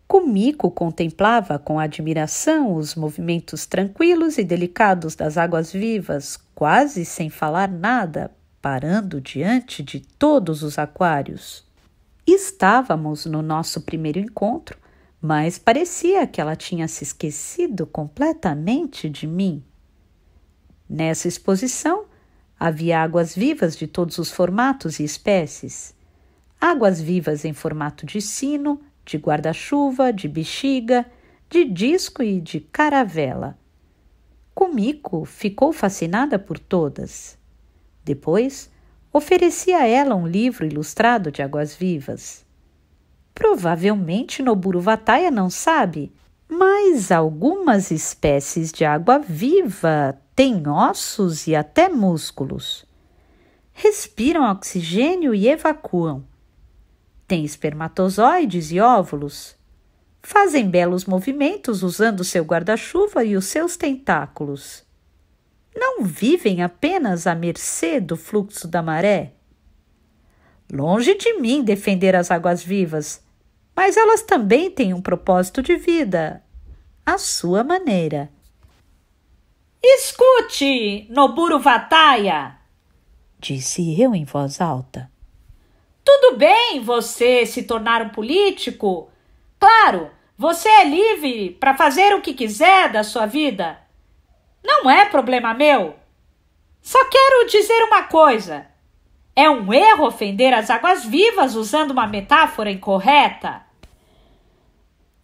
Kumiko contemplava com admiração os movimentos tranquilos e delicados das águas vivas, quase sem falar nada, parando diante de todos os aquários. Estávamos no nosso primeiro encontro mas parecia que ela tinha se esquecido completamente de mim. Nessa exposição, havia águas vivas de todos os formatos e espécies. Águas vivas em formato de sino, de guarda-chuva, de bexiga, de disco e de caravela. Kumiko ficou fascinada por todas. Depois, ofereci a ela um livro ilustrado de águas vivas. Provavelmente Noburo Vataia não sabe, mas algumas espécies de água viva têm ossos e até músculos. Respiram oxigênio e evacuam. Têm espermatozoides e óvulos. Fazem belos movimentos usando seu guarda-chuva e os seus tentáculos. Não vivem apenas à mercê do fluxo da maré. Longe de mim defender as águas vivas mas elas também têm um propósito de vida, à sua maneira. Escute, Noburo Vataya! Disse eu em voz alta. Tudo bem você se tornar um político. Claro, você é livre para fazer o que quiser da sua vida. Não é problema meu. Só quero dizer uma coisa. É um erro ofender as águas vivas usando uma metáfora incorreta.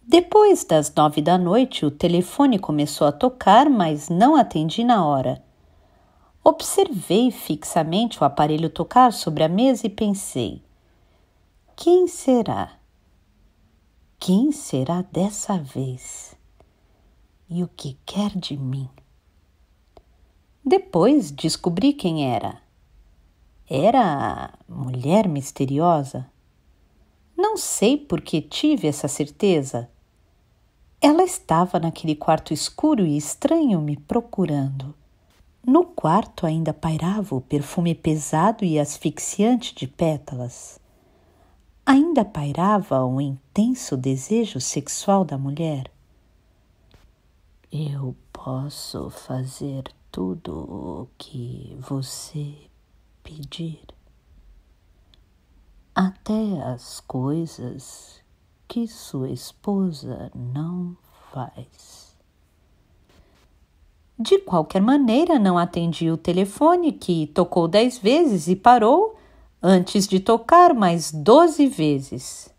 Depois das nove da noite, o telefone começou a tocar, mas não atendi na hora. Observei fixamente o aparelho tocar sobre a mesa e pensei: quem será? Quem será dessa vez? E o que quer de mim? Depois descobri quem era. Era a mulher misteriosa. Não sei por que tive essa certeza. Ela estava naquele quarto escuro e estranho me procurando. No quarto ainda pairava o perfume pesado e asfixiante de pétalas. Ainda pairava o intenso desejo sexual da mulher. Eu posso fazer tudo o que você pedir, até as coisas que sua esposa não faz. De qualquer maneira, não atendi o telefone, que tocou dez vezes e parou antes de tocar mais doze vezes.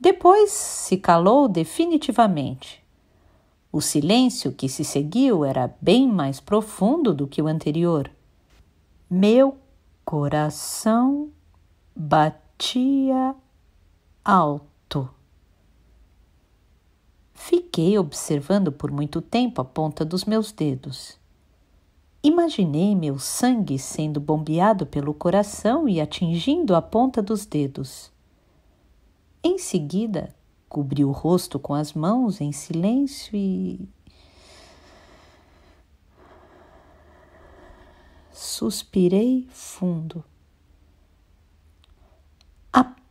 Depois se calou definitivamente. O silêncio que se seguiu era bem mais profundo do que o anterior. Meu coração batia alto. Fiquei observando por muito tempo a ponta dos meus dedos. Imaginei meu sangue sendo bombeado pelo coração e atingindo a ponta dos dedos. Em seguida, cobri o rosto com as mãos em silêncio e. Suspirei fundo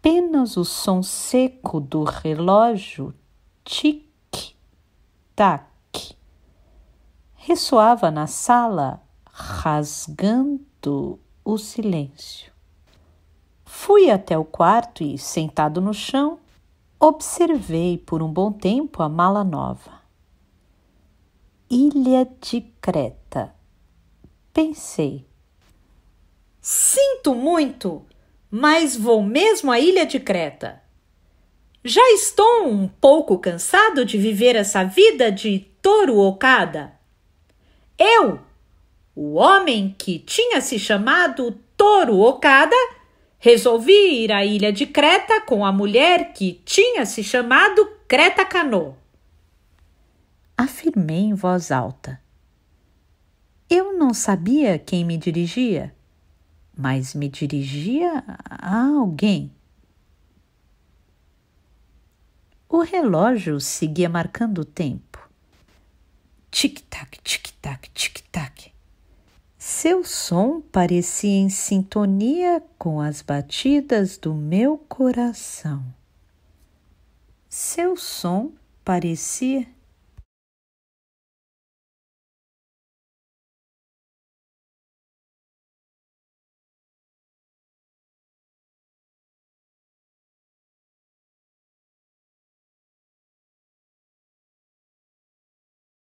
apenas o som seco do relógio tic-tac ressoava na sala, rasgando o silêncio. Fui até o quarto e, sentado no chão, observei por um bom tempo a mala nova. Ilha de Creta. Pensei. Sinto muito! mas vou mesmo à ilha de Creta. Já estou um pouco cansado de viver essa vida de touro ocada. Eu, o homem que tinha se chamado Touro Okada, resolvi ir à ilha de Creta com a mulher que tinha se chamado Creta Cano. Afirmei em voz alta. Eu não sabia quem me dirigia mas me dirigia a alguém. O relógio seguia marcando o tempo. Tic-tac, tic-tac, tic-tac. Seu som parecia em sintonia com as batidas do meu coração. Seu som parecia